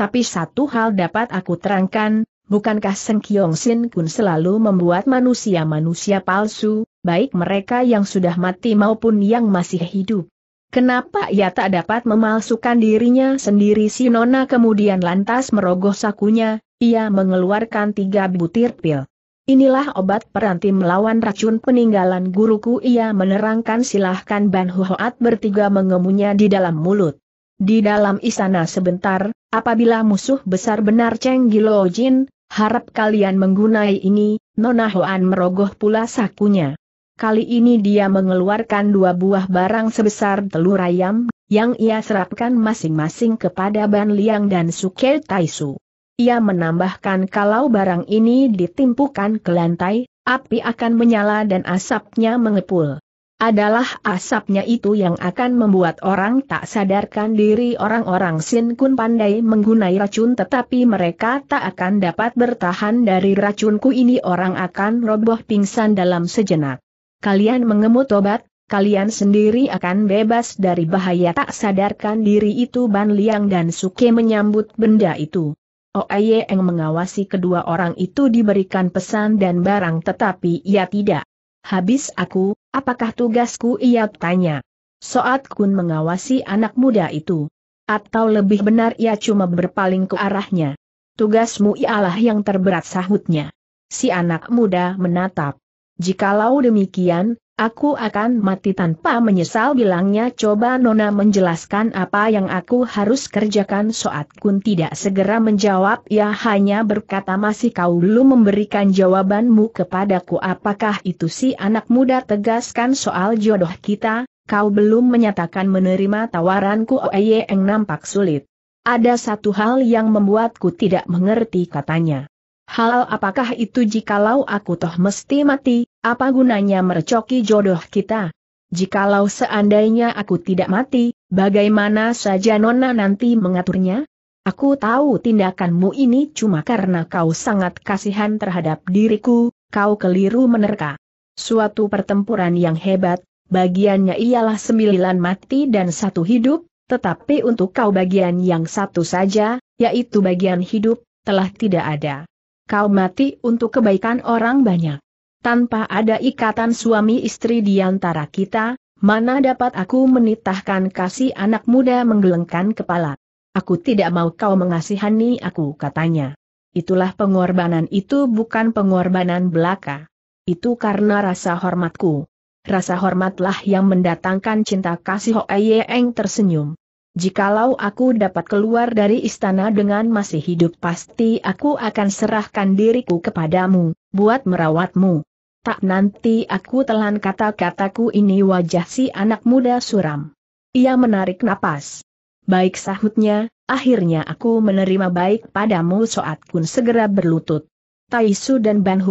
Tapi satu hal dapat aku terangkan, Bukankah Seng Kiong Sin Kun selalu membuat manusia-manusia palsu, baik mereka yang sudah mati maupun yang masih hidup? Kenapa ia tak dapat memalsukan dirinya sendiri si Nona kemudian lantas merogoh sakunya, ia mengeluarkan tiga butir pil. Inilah obat peranti melawan racun peninggalan guruku ia menerangkan silahkan Ban Hoat bertiga mengemunya di dalam mulut. Di dalam istana sebentar, apabila musuh besar benar Cheng Gilo Jin, Harap kalian menggunai ini, Nona Hoan merogoh pula sakunya. Kali ini dia mengeluarkan dua buah barang sebesar telur ayam, yang ia serapkan masing-masing kepada Ban Liang dan Suke Taisu. Ia menambahkan kalau barang ini ditimpukan ke lantai, api akan menyala dan asapnya mengepul. Adalah asapnya itu yang akan membuat orang tak sadarkan diri orang-orang Sin Kun pandai menggunai racun tetapi mereka tak akan dapat bertahan dari racunku ini orang akan roboh pingsan dalam sejenak. Kalian mengemut obat, kalian sendiri akan bebas dari bahaya tak sadarkan diri itu Ban Liang dan Suke menyambut benda itu. Oaye yang mengawasi kedua orang itu diberikan pesan dan barang tetapi ia tidak Habis aku, apakah tugasku ia tanya. Soat kun mengawasi anak muda itu. Atau lebih benar ia cuma berpaling ke arahnya. Tugasmu ialah yang terberat sahutnya. Si anak muda menatap. Jikalau demikian, Aku akan mati tanpa menyesal bilangnya coba Nona menjelaskan apa yang aku harus kerjakan Soat Kun tidak segera menjawab ya hanya berkata masih kau belum memberikan jawabanmu kepadaku apakah itu si anak muda tegaskan soal jodoh kita, kau belum menyatakan menerima tawaranku oh, iya, yang nampak sulit. Ada satu hal yang membuatku tidak mengerti katanya. Hal apakah itu jikalau aku toh mesti mati, apa gunanya mercoki jodoh kita? Jikalau seandainya aku tidak mati, bagaimana saja Nona nanti mengaturnya? Aku tahu tindakanmu ini cuma karena kau sangat kasihan terhadap diriku, kau keliru menerka. Suatu pertempuran yang hebat, bagiannya ialah sembilan mati dan satu hidup, tetapi untuk kau bagian yang satu saja, yaitu bagian hidup, telah tidak ada kau mati untuk kebaikan orang banyak. Tanpa ada ikatan suami istri di antara kita, mana dapat aku menitahkan kasih anak muda menggelengkan kepala. Aku tidak mau kau mengasihani aku katanya. Itulah pengorbanan itu bukan pengorbanan belaka. Itu karena rasa hormatku. Rasa hormatlah yang mendatangkan cinta kasih Hoa Yeng tersenyum. Jikalau aku dapat keluar dari istana dengan masih hidup pasti aku akan serahkan diriku kepadamu, buat merawatmu. Tak nanti aku telan kata-kataku ini wajah si anak muda suram. Ia menarik napas. Baik sahutnya, akhirnya aku menerima baik padamu soat kun segera berlutut. Taisu dan Ban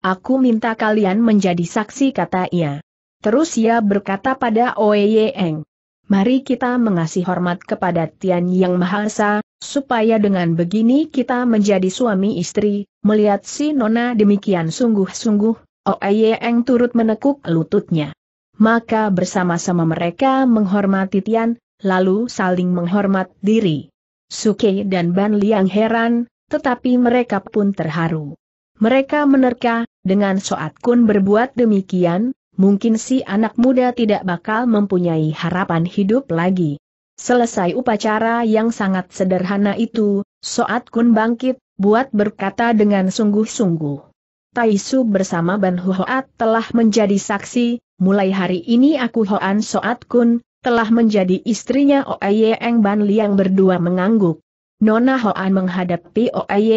aku minta kalian menjadi saksi kata ia. Terus ia berkata pada Oeyeng. Mari kita mengasih hormat kepada Tian Yang Mahasa, supaya dengan begini kita menjadi suami istri, melihat si Nona demikian sungguh-sungguh, Oeyeng oh turut menekuk lututnya. Maka bersama-sama mereka menghormati Tian, lalu saling menghormat diri. Suke dan Ban Liang heran, tetapi mereka pun terharu. Mereka menerka, dengan Soat Kun berbuat demikian, mungkin si anak muda tidak bakal mempunyai harapan hidup lagi. Selesai upacara yang sangat sederhana itu, Soat Kun bangkit, buat berkata dengan sungguh-sungguh. Taisu bersama Ban Hoat telah menjadi saksi, mulai hari ini aku Hoan Soat Kun, telah menjadi istrinya Eng Ban Liang berdua mengangguk. Nona Hoan menghadapi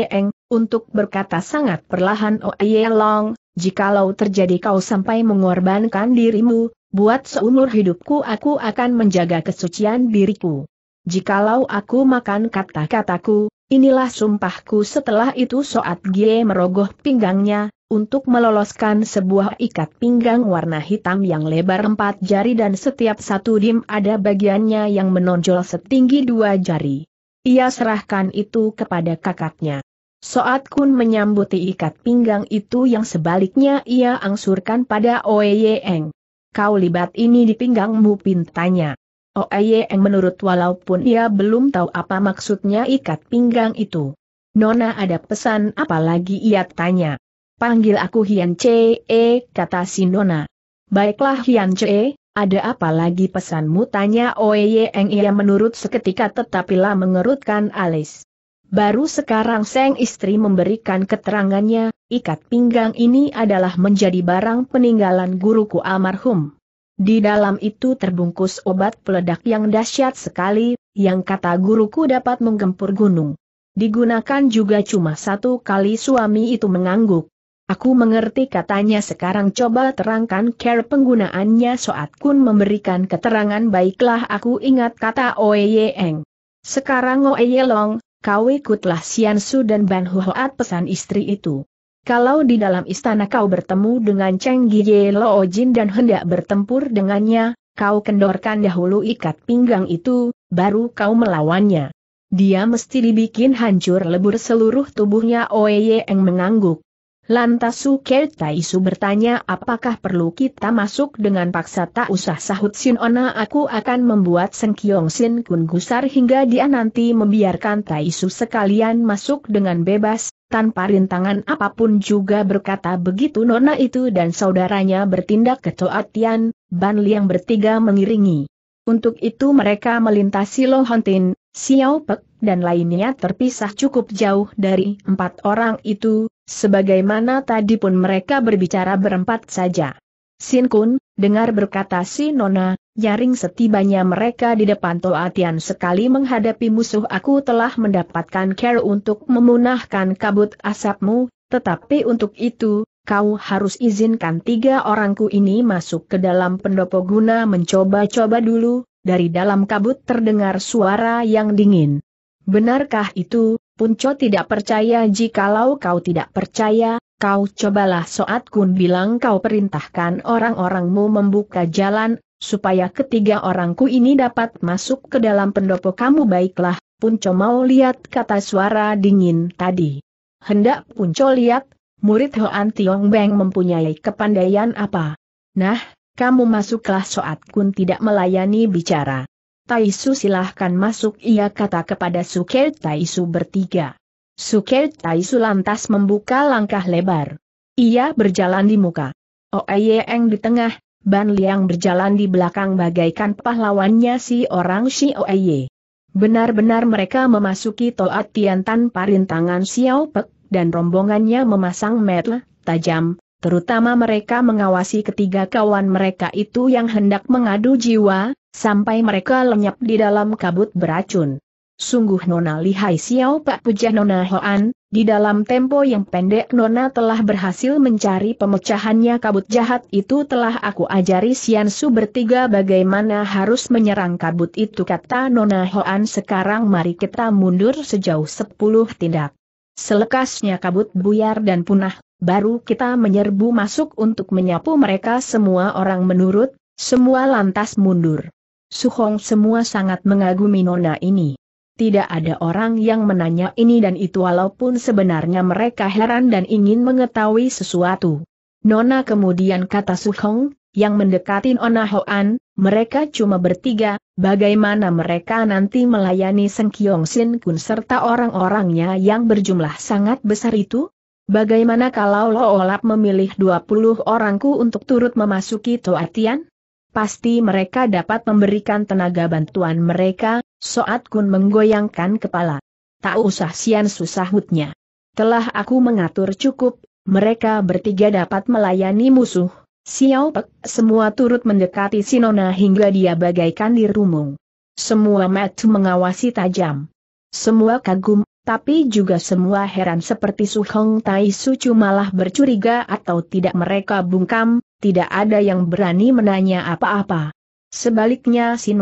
Eng, untuk berkata sangat perlahan Oeyeng Long, jikalau terjadi kau sampai mengorbankan dirimu, buat seumur hidupku aku akan menjaga kesucian diriku. Jikalau aku makan kata-kataku, inilah sumpahku setelah itu Soat Gie merogoh pinggangnya, untuk meloloskan sebuah ikat pinggang warna hitam yang lebar empat jari dan setiap satu dim ada bagiannya yang menonjol setinggi dua jari. Ia serahkan itu kepada kakaknya. Soat Kun menyambuti ikat pinggang itu yang sebaliknya ia angsurkan pada Oye Eng. Kau libat ini di pinggangmu pintanya. Oye Eng menurut walaupun ia belum tahu apa maksudnya ikat pinggang itu. Nona ada pesan apa lagi ia tanya. Panggil aku Hian Chee, eh, kata si Nona. Baiklah Hian Chee, ada apa lagi pesanmu tanya Oye Eng ia menurut seketika tetapilah mengerutkan alis. Baru sekarang Seng istri memberikan keterangannya, ikat pinggang ini adalah menjadi barang peninggalan guruku almarhum. Di dalam itu terbungkus obat peledak yang dahsyat sekali, yang kata guruku dapat menggempur gunung. Digunakan juga cuma satu kali suami itu mengangguk. Aku mengerti katanya sekarang coba terangkan care penggunaannya Soat Kun memberikan keterangan baiklah aku ingat kata Oye Eng. Sekarang Oye Long, kau ikutlah Sian Su dan Ban Huat pesan istri itu. Kalau di dalam istana kau bertemu dengan Cheng Giye Lo Jin dan hendak bertempur dengannya, kau kendorkan dahulu ikat pinggang itu, baru kau melawannya. Dia mesti dibikin hancur lebur seluruh tubuhnya Oye Eng mengangguk. Lantas Su Taisu bertanya apakah perlu kita masuk dengan paksa tak usah sahut Sin Ona aku akan membuat Sengkyong Sin Kun gusar hingga dia nanti membiarkan Taisu sekalian masuk dengan bebas, tanpa rintangan apapun juga berkata begitu Nona itu dan saudaranya bertindak ke Tian, Ban Liang bertiga mengiringi. Untuk itu mereka melintasi Lohontin, Xiao Pek, dan lainnya terpisah cukup jauh dari empat orang itu, sebagaimana tadi pun mereka berbicara berempat saja. Sin Kun, dengar berkata si Nona, jaring setibanya mereka di depan Toa sekali menghadapi musuh aku telah mendapatkan care untuk memunahkan kabut asapmu, tetapi untuk itu, kau harus izinkan tiga orangku ini masuk ke dalam pendopo guna mencoba-coba dulu, dari dalam kabut terdengar suara yang dingin. Benarkah itu, Punco tidak percaya jikalau kau tidak percaya, kau cobalah Soat Kun bilang kau perintahkan orang-orangmu membuka jalan, supaya ketiga orangku ini dapat masuk ke dalam pendopo kamu baiklah, Punco mau lihat kata suara dingin tadi. Hendak Punco lihat, murid Hoan Tiong Beng mempunyai kepandaian apa? Nah, kamu masuklah Soat Kun tidak melayani bicara. Taisu silahkan masuk ia kata kepada Suker Taisu bertiga. Suker Taisu lantas membuka langkah lebar. Ia berjalan di muka. Oeyeng di tengah, Ban Liang berjalan di belakang bagaikan pahlawannya si orang si Oeye. Benar-benar mereka memasuki Toat Tian tanpa rintangan Xiao Pek, dan rombongannya memasang metel, tajam, terutama mereka mengawasi ketiga kawan mereka itu yang hendak mengadu jiwa, sampai mereka lenyap di dalam kabut beracun. Sungguh Nona lihai Xiao Pak Puja Nona Hoan, di dalam tempo yang pendek Nona telah berhasil mencari pemecahannya kabut jahat itu telah aku ajari Sian Su bertiga bagaimana harus menyerang kabut itu kata Nona Hoan sekarang mari kita mundur sejauh sepuluh tindak. Selekasnya kabut buyar dan punah, baru kita menyerbu masuk untuk menyapu mereka semua orang menurut, semua lantas mundur. Suhong semua sangat mengagumi nona ini. Tidak ada orang yang menanya ini dan itu walaupun sebenarnya mereka heran dan ingin mengetahui sesuatu. Nona kemudian kata Suhong, yang mendekati Nona Hoan, mereka cuma bertiga, bagaimana mereka nanti melayani Seng Kiong Sin Kun serta orang-orangnya yang berjumlah sangat besar itu? Bagaimana kalau Lo Olap memilih 20 orangku untuk turut memasuki Toatian? Pasti mereka dapat memberikan tenaga bantuan mereka, Soat Kun menggoyangkan kepala. Tak usah sian susahutnya. Telah aku mengatur cukup, mereka bertiga dapat melayani musuh, Xiao Pek semua turut mendekati Sinona hingga dia bagaikan dirumung. Semua mata mengawasi tajam. Semua kagum, tapi juga semua heran seperti Su Hong Tai Sucu malah bercuriga atau tidak mereka bungkam, tidak ada yang berani menanya apa-apa. Sebaliknya si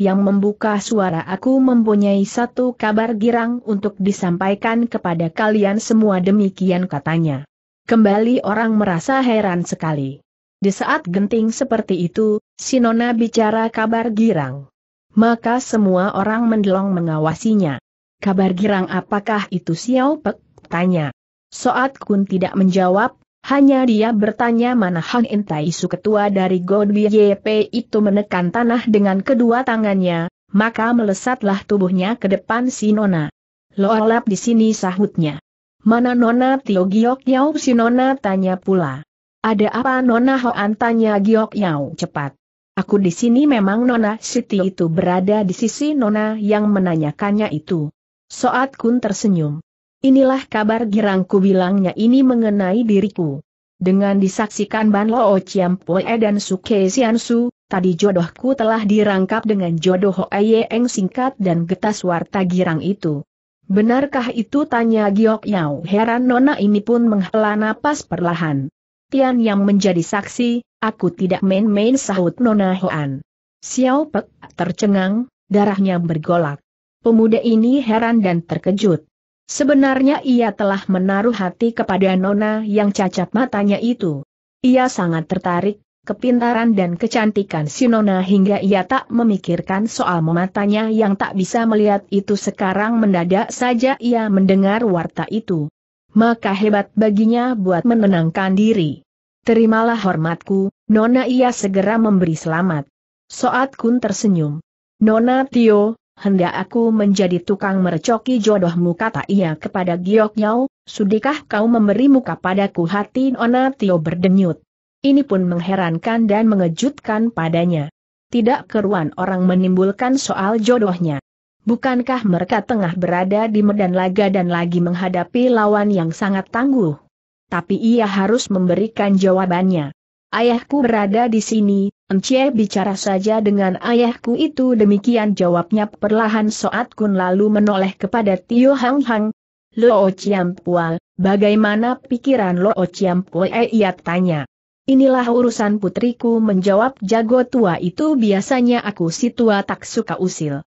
yang membuka suara aku mempunyai satu kabar girang untuk disampaikan kepada kalian semua demikian katanya. Kembali orang merasa heran sekali. Di saat genting seperti itu, si bicara kabar girang. Maka semua orang mendelong mengawasinya. Kabar girang apakah itu Xiao Pek? Tanya. Soat Kun tidak menjawab, hanya dia bertanya mana Hang Entai Su ketua dari Godwi YP itu menekan tanah dengan kedua tangannya, maka melesatlah tubuhnya ke depan si Nona. Loalap di sini sahutnya. Mana Nona Tio Giok Yau si Nona tanya pula. Ada apa Nona Hoan tanya Giok Yau cepat. Aku di sini memang Nona Siti itu berada di sisi Nona yang menanyakannya itu. Soat Kun tersenyum. Inilah kabar girangku bilangnya ini mengenai diriku. Dengan disaksikan Ban Lo Chiam Pue dan Suke Su, tadi jodohku telah dirangkap dengan jodoh Hoeye Eng singkat dan getas warta girang itu. Benarkah itu tanya Giok Yao heran Nona ini pun menghela napas perlahan. Tian yang menjadi saksi, aku tidak main-main sahut Nona Hoan. Xiao Pek tercengang, darahnya bergolak. Pemuda ini heran dan terkejut. Sebenarnya ia telah menaruh hati kepada Nona yang cacat matanya itu. Ia sangat tertarik, kepintaran dan kecantikan si Nona hingga ia tak memikirkan soal mematanya yang tak bisa melihat itu sekarang mendadak saja ia mendengar warta itu. Maka hebat baginya buat menenangkan diri. Terimalah hormatku, Nona ia segera memberi selamat. Soat Kun tersenyum. Nona Tio, hendak aku menjadi tukang mercoki jodohmu kata ia kepada Giok Yao, sudikah kau memberi muka padaku hati Nona Tio berdenyut. Ini pun mengherankan dan mengejutkan padanya. Tidak keruan orang menimbulkan soal jodohnya. Bukankah mereka tengah berada di medan laga dan lagi menghadapi lawan yang sangat tangguh? Tapi ia harus memberikan jawabannya. Ayahku berada di sini, Encik bicara saja dengan ayahku itu demikian jawabnya perlahan Soat Kun lalu menoleh kepada Tio Hang Hang. Lo Chiam bagaimana pikiran Lo Chiam Pual? Eh, ia tanya. Inilah urusan putriku menjawab jago tua itu biasanya aku si tua tak suka usil.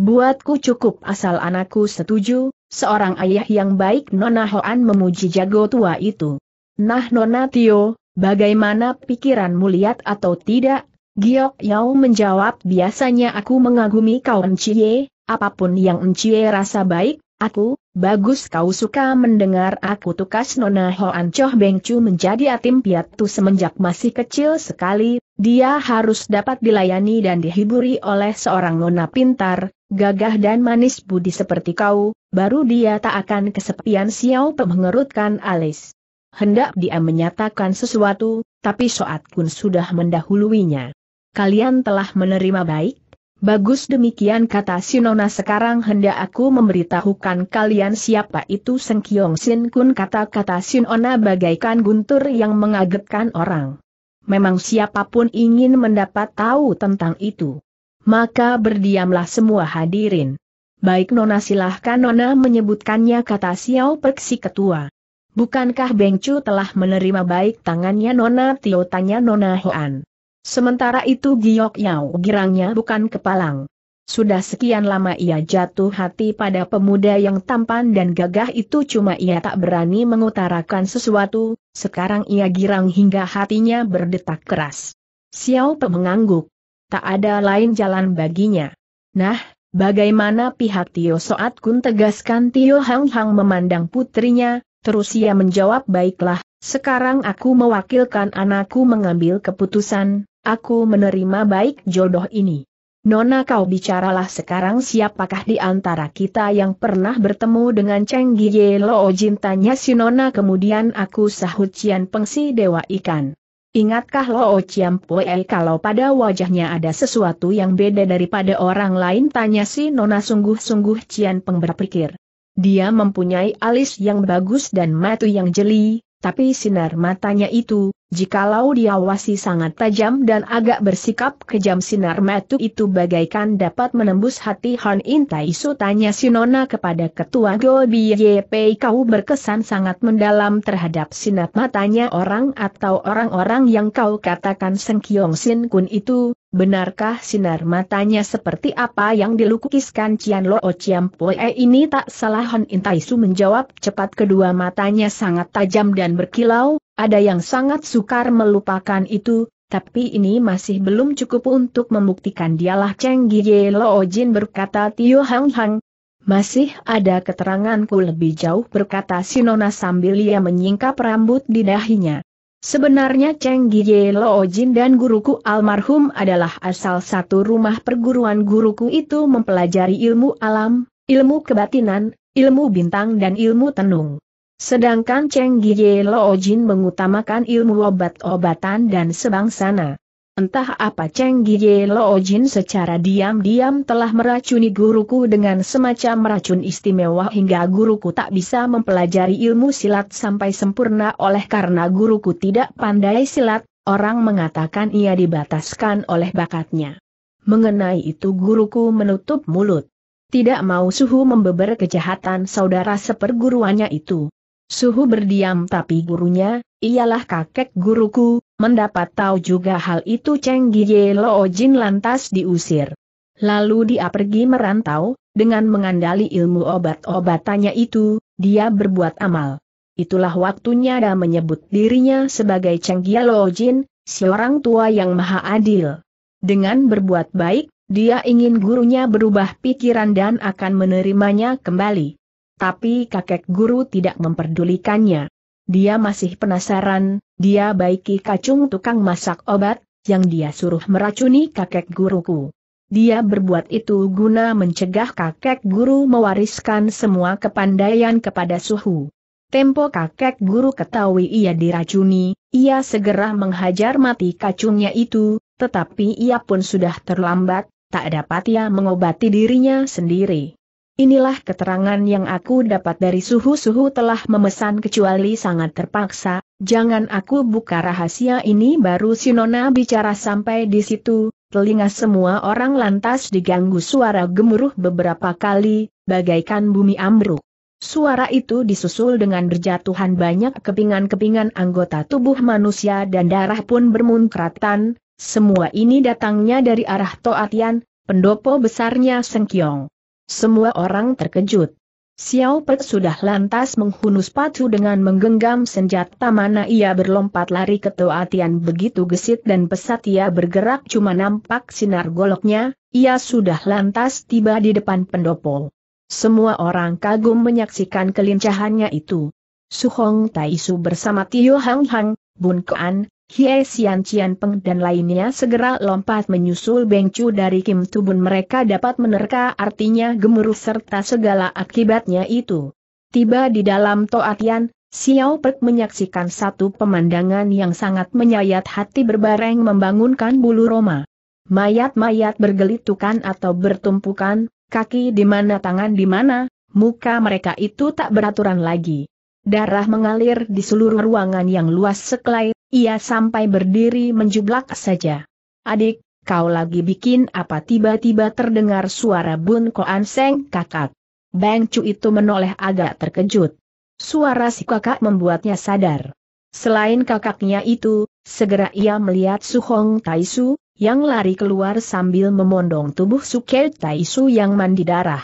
Buatku cukup asal anakku setuju, seorang ayah yang baik Nona Hoan memuji jago tua itu. Nah Nona Tio, Bagaimana pikiranmu lihat atau tidak? Giok Yao menjawab biasanya aku mengagumi kau Encie. apapun yang Encie rasa baik, aku, bagus kau suka mendengar aku tukas Nona Hoan Choh Beng Chu menjadi atim piatu semenjak masih kecil sekali, dia harus dapat dilayani dan dihiburi oleh seorang Nona pintar, gagah dan manis budi seperti kau, baru dia tak akan kesepian Pe pemengerutkan alis. Hendak dia menyatakan sesuatu, tapi Soat Kun sudah mendahuluinya. Kalian telah menerima baik? Bagus demikian kata Sinona sekarang hendak aku memberitahukan kalian siapa itu Kiong Sin Kun kata-kata Sinona bagaikan guntur yang mengagetkan orang. Memang siapapun ingin mendapat tahu tentang itu. Maka berdiamlah semua hadirin. Baik Nona silahkan Nona menyebutkannya kata Xiao Perksi Ketua. Bukankah Beng Chu telah menerima baik tangannya Nona Tio tanya Nona Hoan. Sementara itu Giok Yao girangnya bukan kepalang. Sudah sekian lama ia jatuh hati pada pemuda yang tampan dan gagah itu cuma ia tak berani mengutarakan sesuatu, sekarang ia girang hingga hatinya berdetak keras. Xiao Pe mengangguk. Tak ada lain jalan baginya. Nah, bagaimana pihak Tio Soat Kun tegaskan Tio Hang Hang memandang putrinya, Terus ia menjawab baiklah, sekarang aku mewakilkan anakku mengambil keputusan, aku menerima baik jodoh ini. Nona kau bicaralah sekarang siapakah di antara kita yang pernah bertemu dengan Cheng Giye Lo Jin tanya si Nona kemudian aku sahut Cian Pengsi Dewa Ikan. Ingatkah Lo Cian Pue kalau pada wajahnya ada sesuatu yang beda daripada orang lain tanya si Nona sungguh-sungguh Cian Peng berpikir. Dia mempunyai alis yang bagus dan mata yang jeli, tapi sinar matanya itu, jikalau diawasi sangat tajam dan agak bersikap kejam sinar mata itu bagaikan dapat menembus hati Han Intai So tanya Sinona kepada ketua Gobi YP kau berkesan sangat mendalam terhadap sinar matanya orang atau orang-orang yang kau katakan Sengkyong Sin Kun itu, Benarkah sinar matanya seperti apa yang dilukiskan Cian Lo Ciam Poe ini tak salah Hon Intaisu menjawab cepat kedua matanya sangat tajam dan berkilau, ada yang sangat sukar melupakan itu, tapi ini masih belum cukup untuk membuktikan dialah Cheng Gie Lo Jin berkata Tio Hang Hang. Masih ada keteranganku lebih jauh berkata Sinona sambil ia menyingkap rambut di dahinya. Sebenarnya Cheng Lo Jin dan guruku almarhum adalah asal satu rumah perguruan guruku itu mempelajari ilmu alam, ilmu kebatinan, ilmu bintang dan ilmu tenung. Sedangkan Cheng Lo Jin mengutamakan ilmu obat-obatan dan sebangsana. Entah apa Cheng Gie Lo Jin secara diam-diam telah meracuni guruku dengan semacam racun istimewa hingga guruku tak bisa mempelajari ilmu silat sampai sempurna oleh karena guruku tidak pandai silat, orang mengatakan ia dibataskan oleh bakatnya. Mengenai itu guruku menutup mulut. Tidak mau suhu membeber kejahatan saudara seperguruannya itu. Suhu berdiam tapi gurunya, ialah kakek guruku, Mendapat tahu juga hal itu Cheng Giye Lo Jin lantas diusir. Lalu dia pergi merantau, dengan mengandali ilmu obat-obatannya itu, dia berbuat amal. Itulah waktunya dia menyebut dirinya sebagai Cheng Giye Lo Jin, seorang tua yang maha adil. Dengan berbuat baik, dia ingin gurunya berubah pikiran dan akan menerimanya kembali. Tapi kakek guru tidak memperdulikannya dia masih penasaran, dia baiki kacung tukang masak obat, yang dia suruh meracuni kakek guruku. Dia berbuat itu guna mencegah kakek guru mewariskan semua kepandaian kepada suhu. Tempo kakek guru ketahui ia diracuni, ia segera menghajar mati kacungnya itu, tetapi ia pun sudah terlambat, tak dapat ia mengobati dirinya sendiri. Inilah keterangan yang aku dapat dari suhu-suhu telah memesan kecuali sangat terpaksa, jangan aku buka rahasia ini baru Sinona bicara sampai di situ, telinga semua orang lantas diganggu suara gemuruh beberapa kali, bagaikan bumi ambruk. Suara itu disusul dengan berjatuhan banyak kepingan-kepingan anggota tubuh manusia dan darah pun bermunkratan, semua ini datangnya dari arah Toatian, pendopo besarnya Sengkiong. Semua orang terkejut. Xiao Pek sudah lantas menghunus pacu dengan menggenggam senjata mana ia berlompat lari ke Toatian begitu gesit dan pesat ia bergerak cuma nampak sinar goloknya, ia sudah lantas tiba di depan pendopo. Semua orang kagum menyaksikan kelincahannya itu. Su Tai Taisu bersama Tio Hang Hang, Bun Kuan, Hie Sian, Qian Peng dan lainnya segera lompat menyusul bengcu dari Kim Tubun mereka dapat menerka artinya gemuruh serta segala akibatnya itu. Tiba di dalam Toatian, Xiao Pek menyaksikan satu pemandangan yang sangat menyayat hati berbareng membangunkan bulu roma. Mayat-mayat bergelitukan atau bertumpukan, kaki di mana tangan di mana, muka mereka itu tak beraturan lagi. Darah mengalir di seluruh ruangan yang luas sekelai, ia sampai berdiri menjublak saja. Adik, kau lagi bikin apa tiba-tiba terdengar suara Bun Koan Seng kakak. Bang Chu itu menoleh agak terkejut. Suara si kakak membuatnya sadar. Selain kakaknya itu, segera ia melihat Su Tai Taisu, yang lari keluar sambil memondong tubuh Sukel Taisu yang mandi darah.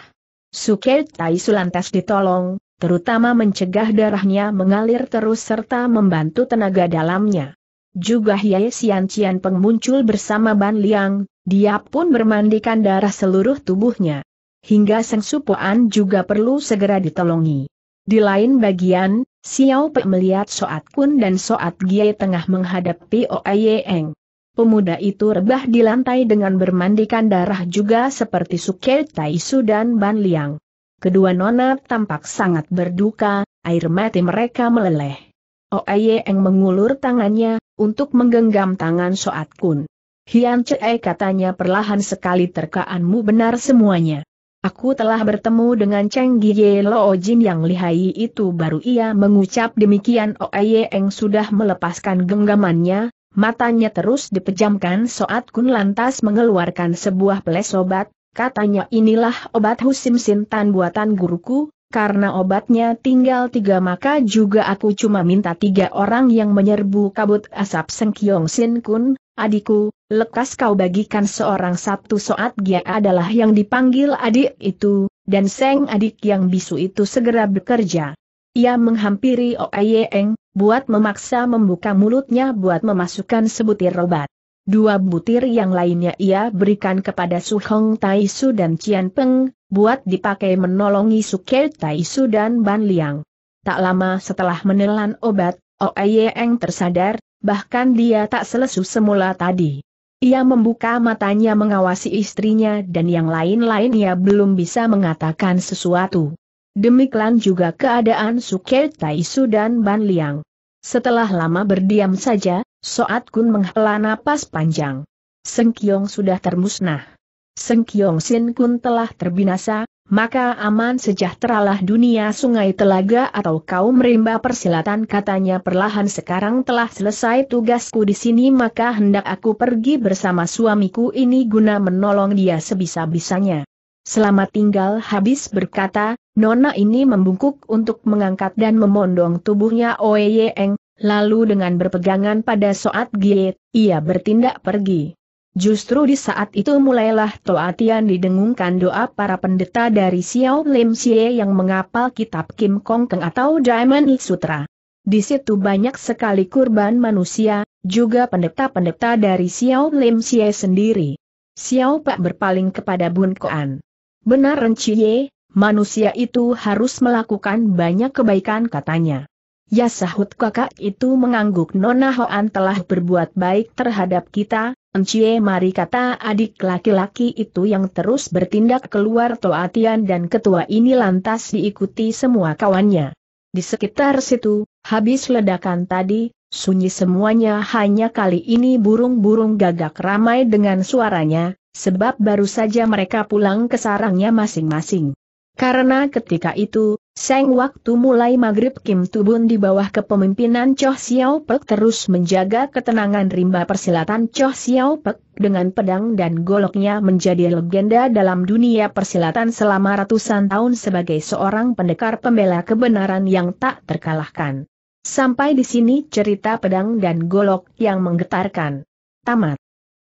Sukel Taisu lantas ditolong, terutama mencegah darahnya mengalir terus serta membantu tenaga dalamnya. Juga Hiai Sian Cian Peng muncul bersama Ban Liang, dia pun bermandikan darah seluruh tubuhnya. Hingga Seng Supoan juga perlu segera ditolongi. Di lain bagian, Xiao Pe melihat Soat Kun dan Soat Gie tengah menghadapi Oye Eng. Pemuda itu rebah di lantai dengan bermandikan darah juga seperti Suke Taisu dan Ban Liang. Kedua nona tampak sangat berduka, air mati mereka meleleh. Oeyeng oh, mengulur tangannya, untuk menggenggam tangan Soat Kun. Hian Chee katanya perlahan sekali terkaanmu benar semuanya. Aku telah bertemu dengan Cheng Gie Lo Jin yang lihai itu baru ia mengucap demikian Oeyeng oh, sudah melepaskan genggamannya, Matanya terus dipejamkan Soat Kun lantas mengeluarkan sebuah pelesobat, Katanya inilah obat husim sintan buatan guruku, karena obatnya tinggal tiga maka juga aku cuma minta tiga orang yang menyerbu kabut asap Sengkyong Sin Kun, adikku, lekas kau bagikan seorang Sabtu Soat Gia adalah yang dipanggil adik itu, dan Seng adik yang bisu itu segera bekerja. Ia menghampiri Oeyeng, buat memaksa membuka mulutnya buat memasukkan sebutir obat. Dua butir yang lainnya ia berikan kepada Su Hong Tai Su dan Cian Peng, buat dipakai menolongi Su Ke Tai Su dan Ban Liang. Tak lama setelah menelan obat, Oe Eng tersadar, bahkan dia tak selesu semula tadi. Ia membuka matanya mengawasi istrinya dan yang lain lain ia belum bisa mengatakan sesuatu. Demikian juga keadaan Su Ke Tai Su dan Ban Liang. Setelah lama berdiam saja, Soat Kun menghela napas panjang. Seng Kiong sudah termusnah. Seng Kiong Sin Kun telah terbinasa, maka aman sejahteralah dunia sungai telaga atau kaum rimba persilatan katanya perlahan sekarang telah selesai tugasku di sini maka hendak aku pergi bersama suamiku ini guna menolong dia sebisa-bisanya. Selamat tinggal habis berkata, Nona ini membungkuk untuk mengangkat dan memondong tubuhnya Oeyeng, Lalu dengan berpegangan pada Soat Giet, ia bertindak pergi. Justru di saat itu mulailah Toatian didengungkan doa para pendeta dari Xiao Lim Xie yang mengapal kitab Kim Kong Keng atau Diamond Sutra. Di situ banyak sekali kurban manusia, juga pendeta-pendeta dari Xiao Lim Xie sendiri. Xiao Pak berpaling kepada Bun Koan. Benar Ren Cie, manusia itu harus melakukan banyak kebaikan katanya. Ya sahut kakak itu mengangguk Nona Hoan telah berbuat baik terhadap kita, Encie mari kata adik laki-laki itu yang terus bertindak keluar Toatian dan ketua ini lantas diikuti semua kawannya. Di sekitar situ, habis ledakan tadi, sunyi semuanya hanya kali ini burung-burung gagak ramai dengan suaranya, sebab baru saja mereka pulang ke sarangnya masing-masing. Karena ketika itu, Seng waktu mulai maghrib Kim Tubun di bawah kepemimpinan Choh Xiao Pek terus menjaga ketenangan rimba persilatan Choh Xiao Pek dengan pedang dan goloknya menjadi legenda dalam dunia persilatan selama ratusan tahun sebagai seorang pendekar pembela kebenaran yang tak terkalahkan. Sampai di sini cerita pedang dan golok yang menggetarkan. Tamat.